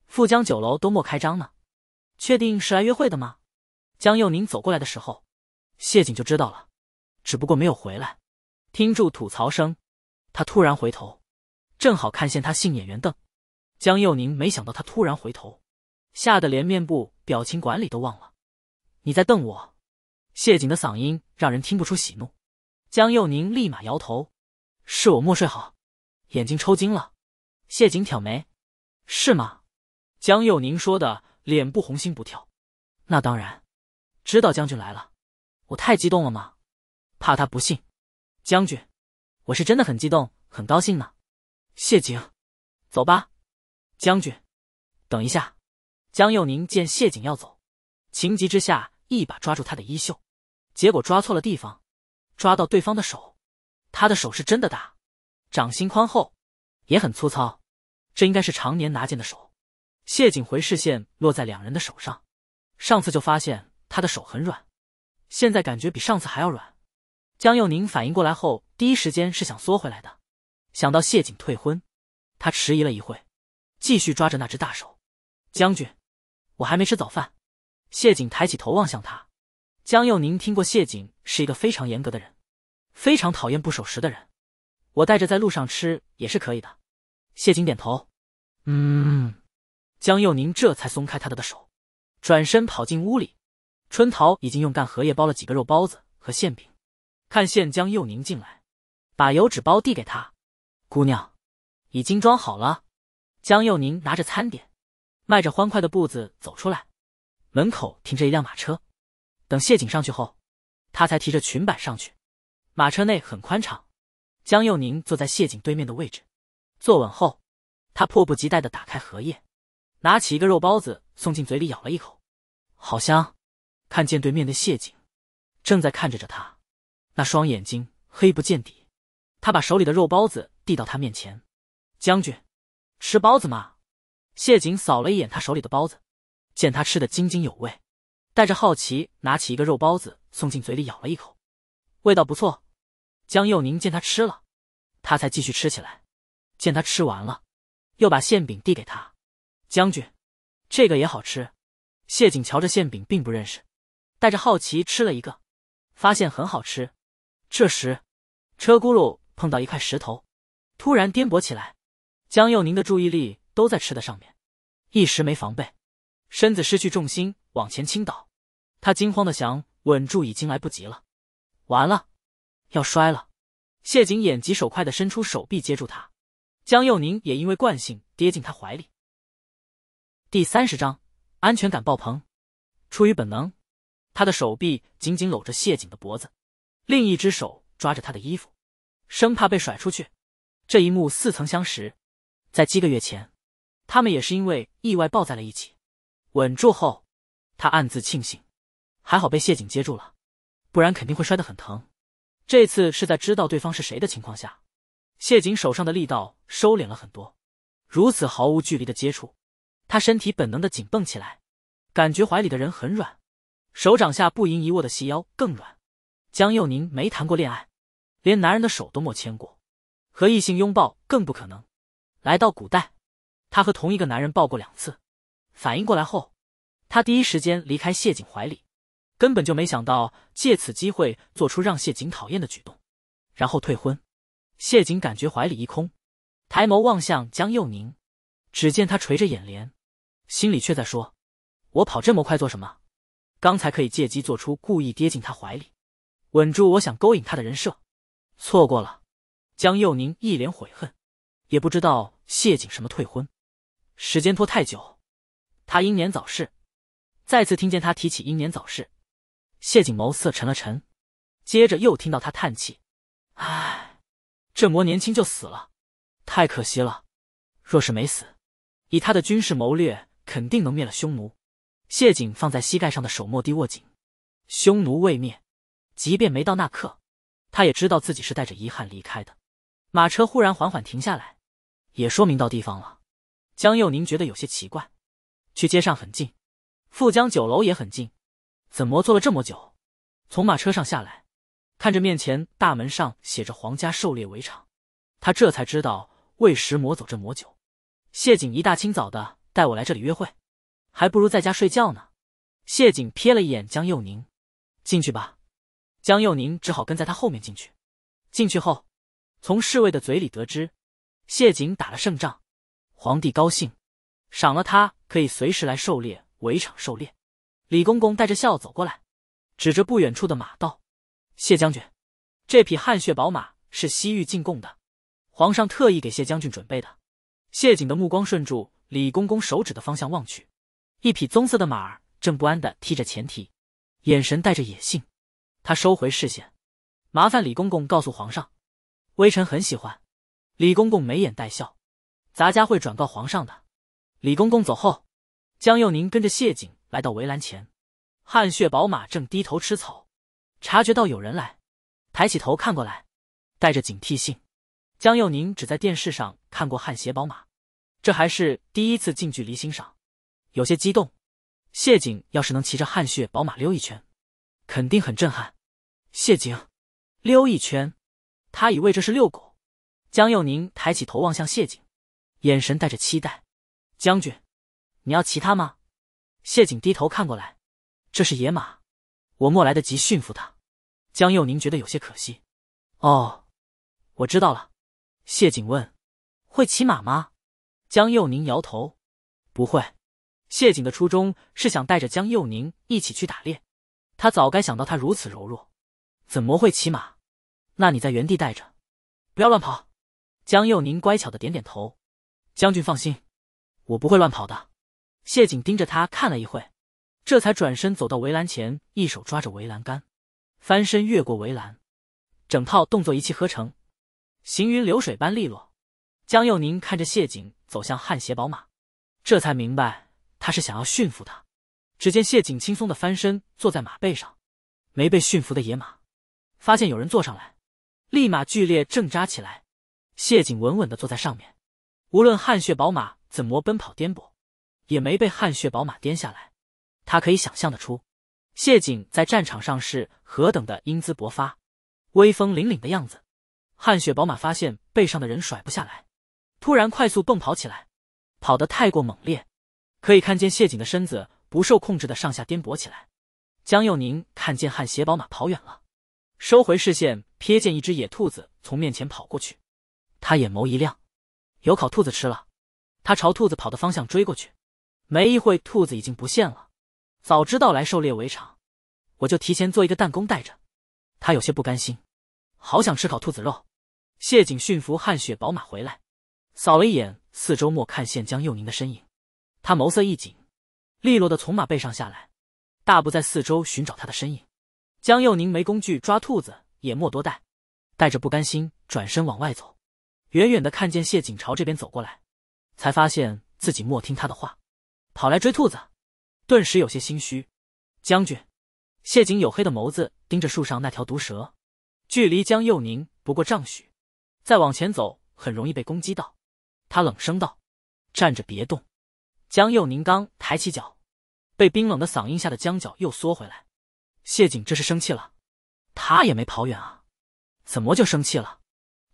富江酒楼都没开张呢。确定是来约会的吗？江佑宁走过来的时候，谢景就知道了，只不过没有回来。听住吐槽声，他突然回头，正好看见他杏眼圆瞪。江佑宁没想到他突然回头，吓得连面部表情管理都忘了。你在瞪我？谢景的嗓音让人听不出喜怒。江佑宁立马摇头：“是我没睡好，眼睛抽筋了。”谢景挑眉，是吗？江佑宁说的脸不红心不跳，那当然，知道将军来了，我太激动了吗？怕他不信，将军，我是真的很激动，很高兴呢。谢景，走吧，将军，等一下。江佑宁见谢景要走，情急之下一把抓住他的衣袖，结果抓错了地方，抓到对方的手，他的手是真的大，掌心宽厚。也很粗糙，这应该是常年拿剑的手。谢景回视线落在两人的手上，上次就发现他的手很软，现在感觉比上次还要软。江佑宁反应过来后，第一时间是想缩回来的，想到谢景退婚，他迟疑了一会，继续抓着那只大手。将军，我还没吃早饭。谢景抬起头望向他，江佑宁听过谢景是一个非常严格的人，非常讨厌不守时的人。我带着在路上吃也是可以的。谢景点头，嗯。江佑宁这才松开他的手，转身跑进屋里。春桃已经用干荷叶包了几个肉包子和馅饼，看见江佑宁进来，把油纸包递给他。姑娘，已经装好了。江佑宁拿着餐点，迈着欢快的步子走出来。门口停着一辆马车，等谢景上去后，他才提着裙摆上去。马车内很宽敞。江幼宁坐在谢景对面的位置，坐稳后，他迫不及待的打开荷叶，拿起一个肉包子送进嘴里咬了一口，好香。看见对面的谢景正在看着着他，那双眼睛黑不见底。他把手里的肉包子递到他面前：“将军，吃包子吗？”谢景扫了一眼他手里的包子，见他吃的津津有味，带着好奇拿起一个肉包子送进嘴里咬了一口，味道不错。江幼宁见他吃了，他才继续吃起来。见他吃完了，又把馅饼递给他。将军，这个也好吃。谢景瞧着馅饼并不认识，带着好奇吃了一个，发现很好吃。这时，车轱辘碰到一块石头，突然颠簸起来。江幼宁的注意力都在吃的上面，一时没防备，身子失去重心往前倾倒。他惊慌的想稳住，已经来不及了，完了。要摔了，谢景眼疾手快地伸出手臂接住他，江佑宁也因为惯性跌进他怀里。第三十章安全感爆棚，出于本能，他的手臂紧紧搂着谢景的脖子，另一只手抓着他的衣服，生怕被甩出去。这一幕似曾相识，在几个月前，他们也是因为意外抱在了一起。稳住后，他暗自庆幸，还好被谢景接住了，不然肯定会摔得很疼。这次是在知道对方是谁的情况下，谢景手上的力道收敛了很多。如此毫无距离的接触，他身体本能的紧绷起来，感觉怀里的人很软，手掌下不盈一握的细腰更软。江佑宁没谈过恋爱，连男人的手都没牵过，和异性拥抱更不可能。来到古代，他和同一个男人抱过两次。反应过来后，他第一时间离开谢景怀里。根本就没想到借此机会做出让谢景讨厌的举动，然后退婚。谢景感觉怀里一空，抬眸望向江幼宁，只见他垂着眼帘，心里却在说：“我跑这么快做什么？刚才可以借机做出故意跌进他怀里，稳住我想勾引他的人设。”错过了，江幼宁一脸悔恨，也不知道谢景什么退婚，时间拖太久，他英年早逝。再次听见他提起英年早逝。谢景眸色沉了沉，接着又听到他叹气：“唉，这魔年轻就死了，太可惜了。若是没死，以他的军事谋略，肯定能灭了匈奴。”谢景放在膝盖上的手蓦地握紧。匈奴未灭，即便没到那刻，他也知道自己是带着遗憾离开的。马车忽然缓缓停下来，也说明到地方了。江幼宁觉得有些奇怪，去街上很近，富江酒楼也很近。怎么坐了这么久？从马车上下来，看着面前大门上写着“皇家狩猎围场”，他这才知道为时魔走这魔久。谢景一大清早的带我来这里约会，还不如在家睡觉呢。谢景瞥了一眼江幼宁，进去吧。江幼宁只好跟在他后面进去。进去后，从侍卫的嘴里得知，谢景打了胜仗，皇帝高兴，赏了他可以随时来狩猎围场狩猎。李公公带着笑走过来，指着不远处的马道：“谢将军，这匹汗血宝马是西域进贡的，皇上特意给谢将军准备的。”谢景的目光顺住李公公手指的方向望去，一匹棕色的马儿正不安的踢着前蹄，眼神带着野性。他收回视线，麻烦李公公告诉皇上，微臣很喜欢。李公公眉眼带笑：“咱家会转告皇上的。”李公公走后，江佑宁跟着谢景。来到围栏前，汗血宝马正低头吃草，察觉到有人来，抬起头看过来，带着警惕性。江佑宁只在电视上看过汗血宝马，这还是第一次近距离欣赏，有些激动。谢景要是能骑着汗血宝马溜一圈，肯定很震撼。谢景溜一圈，他以为这是遛狗。江佑宁抬起头望向谢景，眼神带着期待：“将军，你要骑它吗？”谢景低头看过来，这是野马，我莫来得及驯服它。江幼宁觉得有些可惜。哦，我知道了。谢景问，会骑马吗？江幼宁摇头，不会。谢景的初衷是想带着江幼宁一起去打猎，他早该想到他如此柔弱，怎么会骑马？那你在原地待着，不要乱跑。江幼宁乖巧的点点头，将军放心，我不会乱跑的。谢景盯着他看了一会，这才转身走到围栏前，一手抓着围栏杆，翻身越过围栏，整套动作一气呵成，行云流水般利落。江佑宁看着谢景走向汗血宝马，这才明白他是想要驯服他。只见谢景轻松的翻身坐在马背上，没被驯服的野马发现有人坐上来，立马剧烈挣扎起来。谢景稳稳的坐在上面，无论汗血宝马怎么奔跑颠簸。也没被汗血宝马颠下来，他可以想象得出，谢景在战场上是何等的英姿勃发、威风凛凛的样子。汗血宝马发现背上的人甩不下来，突然快速奔跑起来，跑得太过猛烈，可以看见谢景的身子不受控制的上下颠簸起来。江佑宁看见汗血宝马跑远了，收回视线，瞥见一只野兔子从面前跑过去，他眼眸一亮，有烤兔子吃了，他朝兔子跑的方向追过去。没一会，兔子已经不见了。早知道来狩猎围场，我就提前做一个弹弓带着。他有些不甘心，好想吃烤兔子肉。谢景驯服汗血宝马回来，扫了一眼四周，莫看现江幼宁的身影，他眸色一紧，利落的从马背上下来，大步在四周寻找他的身影。江幼宁没工具抓兔子，也莫多带，带着不甘心转身往外走，远远的看见谢景朝这边走过来，才发现自己莫听他的话。跑来追兔子，顿时有些心虚。将军，谢景黝黑的眸子盯着树上那条毒蛇，距离江幼宁不过丈许，再往前走很容易被攻击到。他冷声道：“站着别动。”江幼宁刚抬起脚，被冰冷的嗓音吓得将脚又缩回来。谢景这是生气了？他也没跑远啊，怎么就生气了？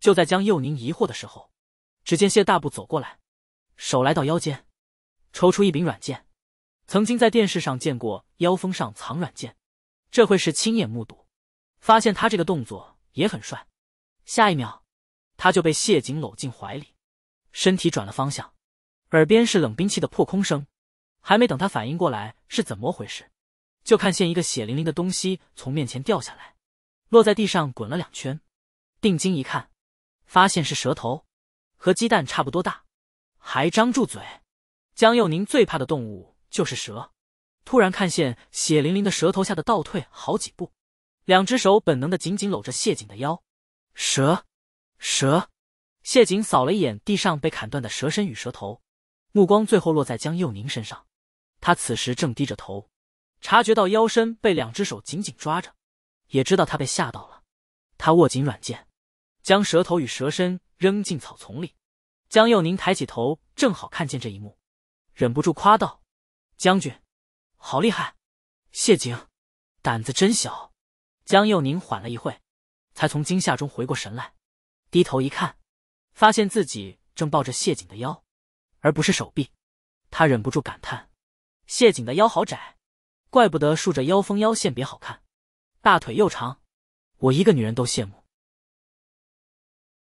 就在江幼宁疑惑的时候，只见谢大步走过来，手来到腰间。抽出一柄软剑，曾经在电视上见过妖风上藏软剑，这会是亲眼目睹，发现他这个动作也很帅。下一秒，他就被谢景搂进怀里，身体转了方向，耳边是冷兵器的破空声。还没等他反应过来是怎么回事，就看见一个血淋淋的东西从面前掉下来，落在地上滚了两圈。定睛一看，发现是蛇头，和鸡蛋差不多大，还张住嘴。江幼宁最怕的动物就是蛇，突然看见血淋淋的蛇头，吓得倒退好几步，两只手本能的紧紧搂着谢景的腰。蛇，蛇。谢景扫了一眼地上被砍断的蛇身与蛇头，目光最后落在江幼宁身上。他此时正低着头，察觉到腰身被两只手紧紧抓着，也知道他被吓到了。他握紧软剑，将蛇头与蛇身扔进草丛里。江幼宁抬起头，正好看见这一幕。忍不住夸道：“将军，好厉害！谢景，胆子真小。”江幼宁缓了一会，才从惊吓中回过神来，低头一看，发现自己正抱着谢景的腰，而不是手臂。他忍不住感叹：“谢景的腰好窄，怪不得竖着腰封腰线别好看，大腿又长，我一个女人都羡慕。”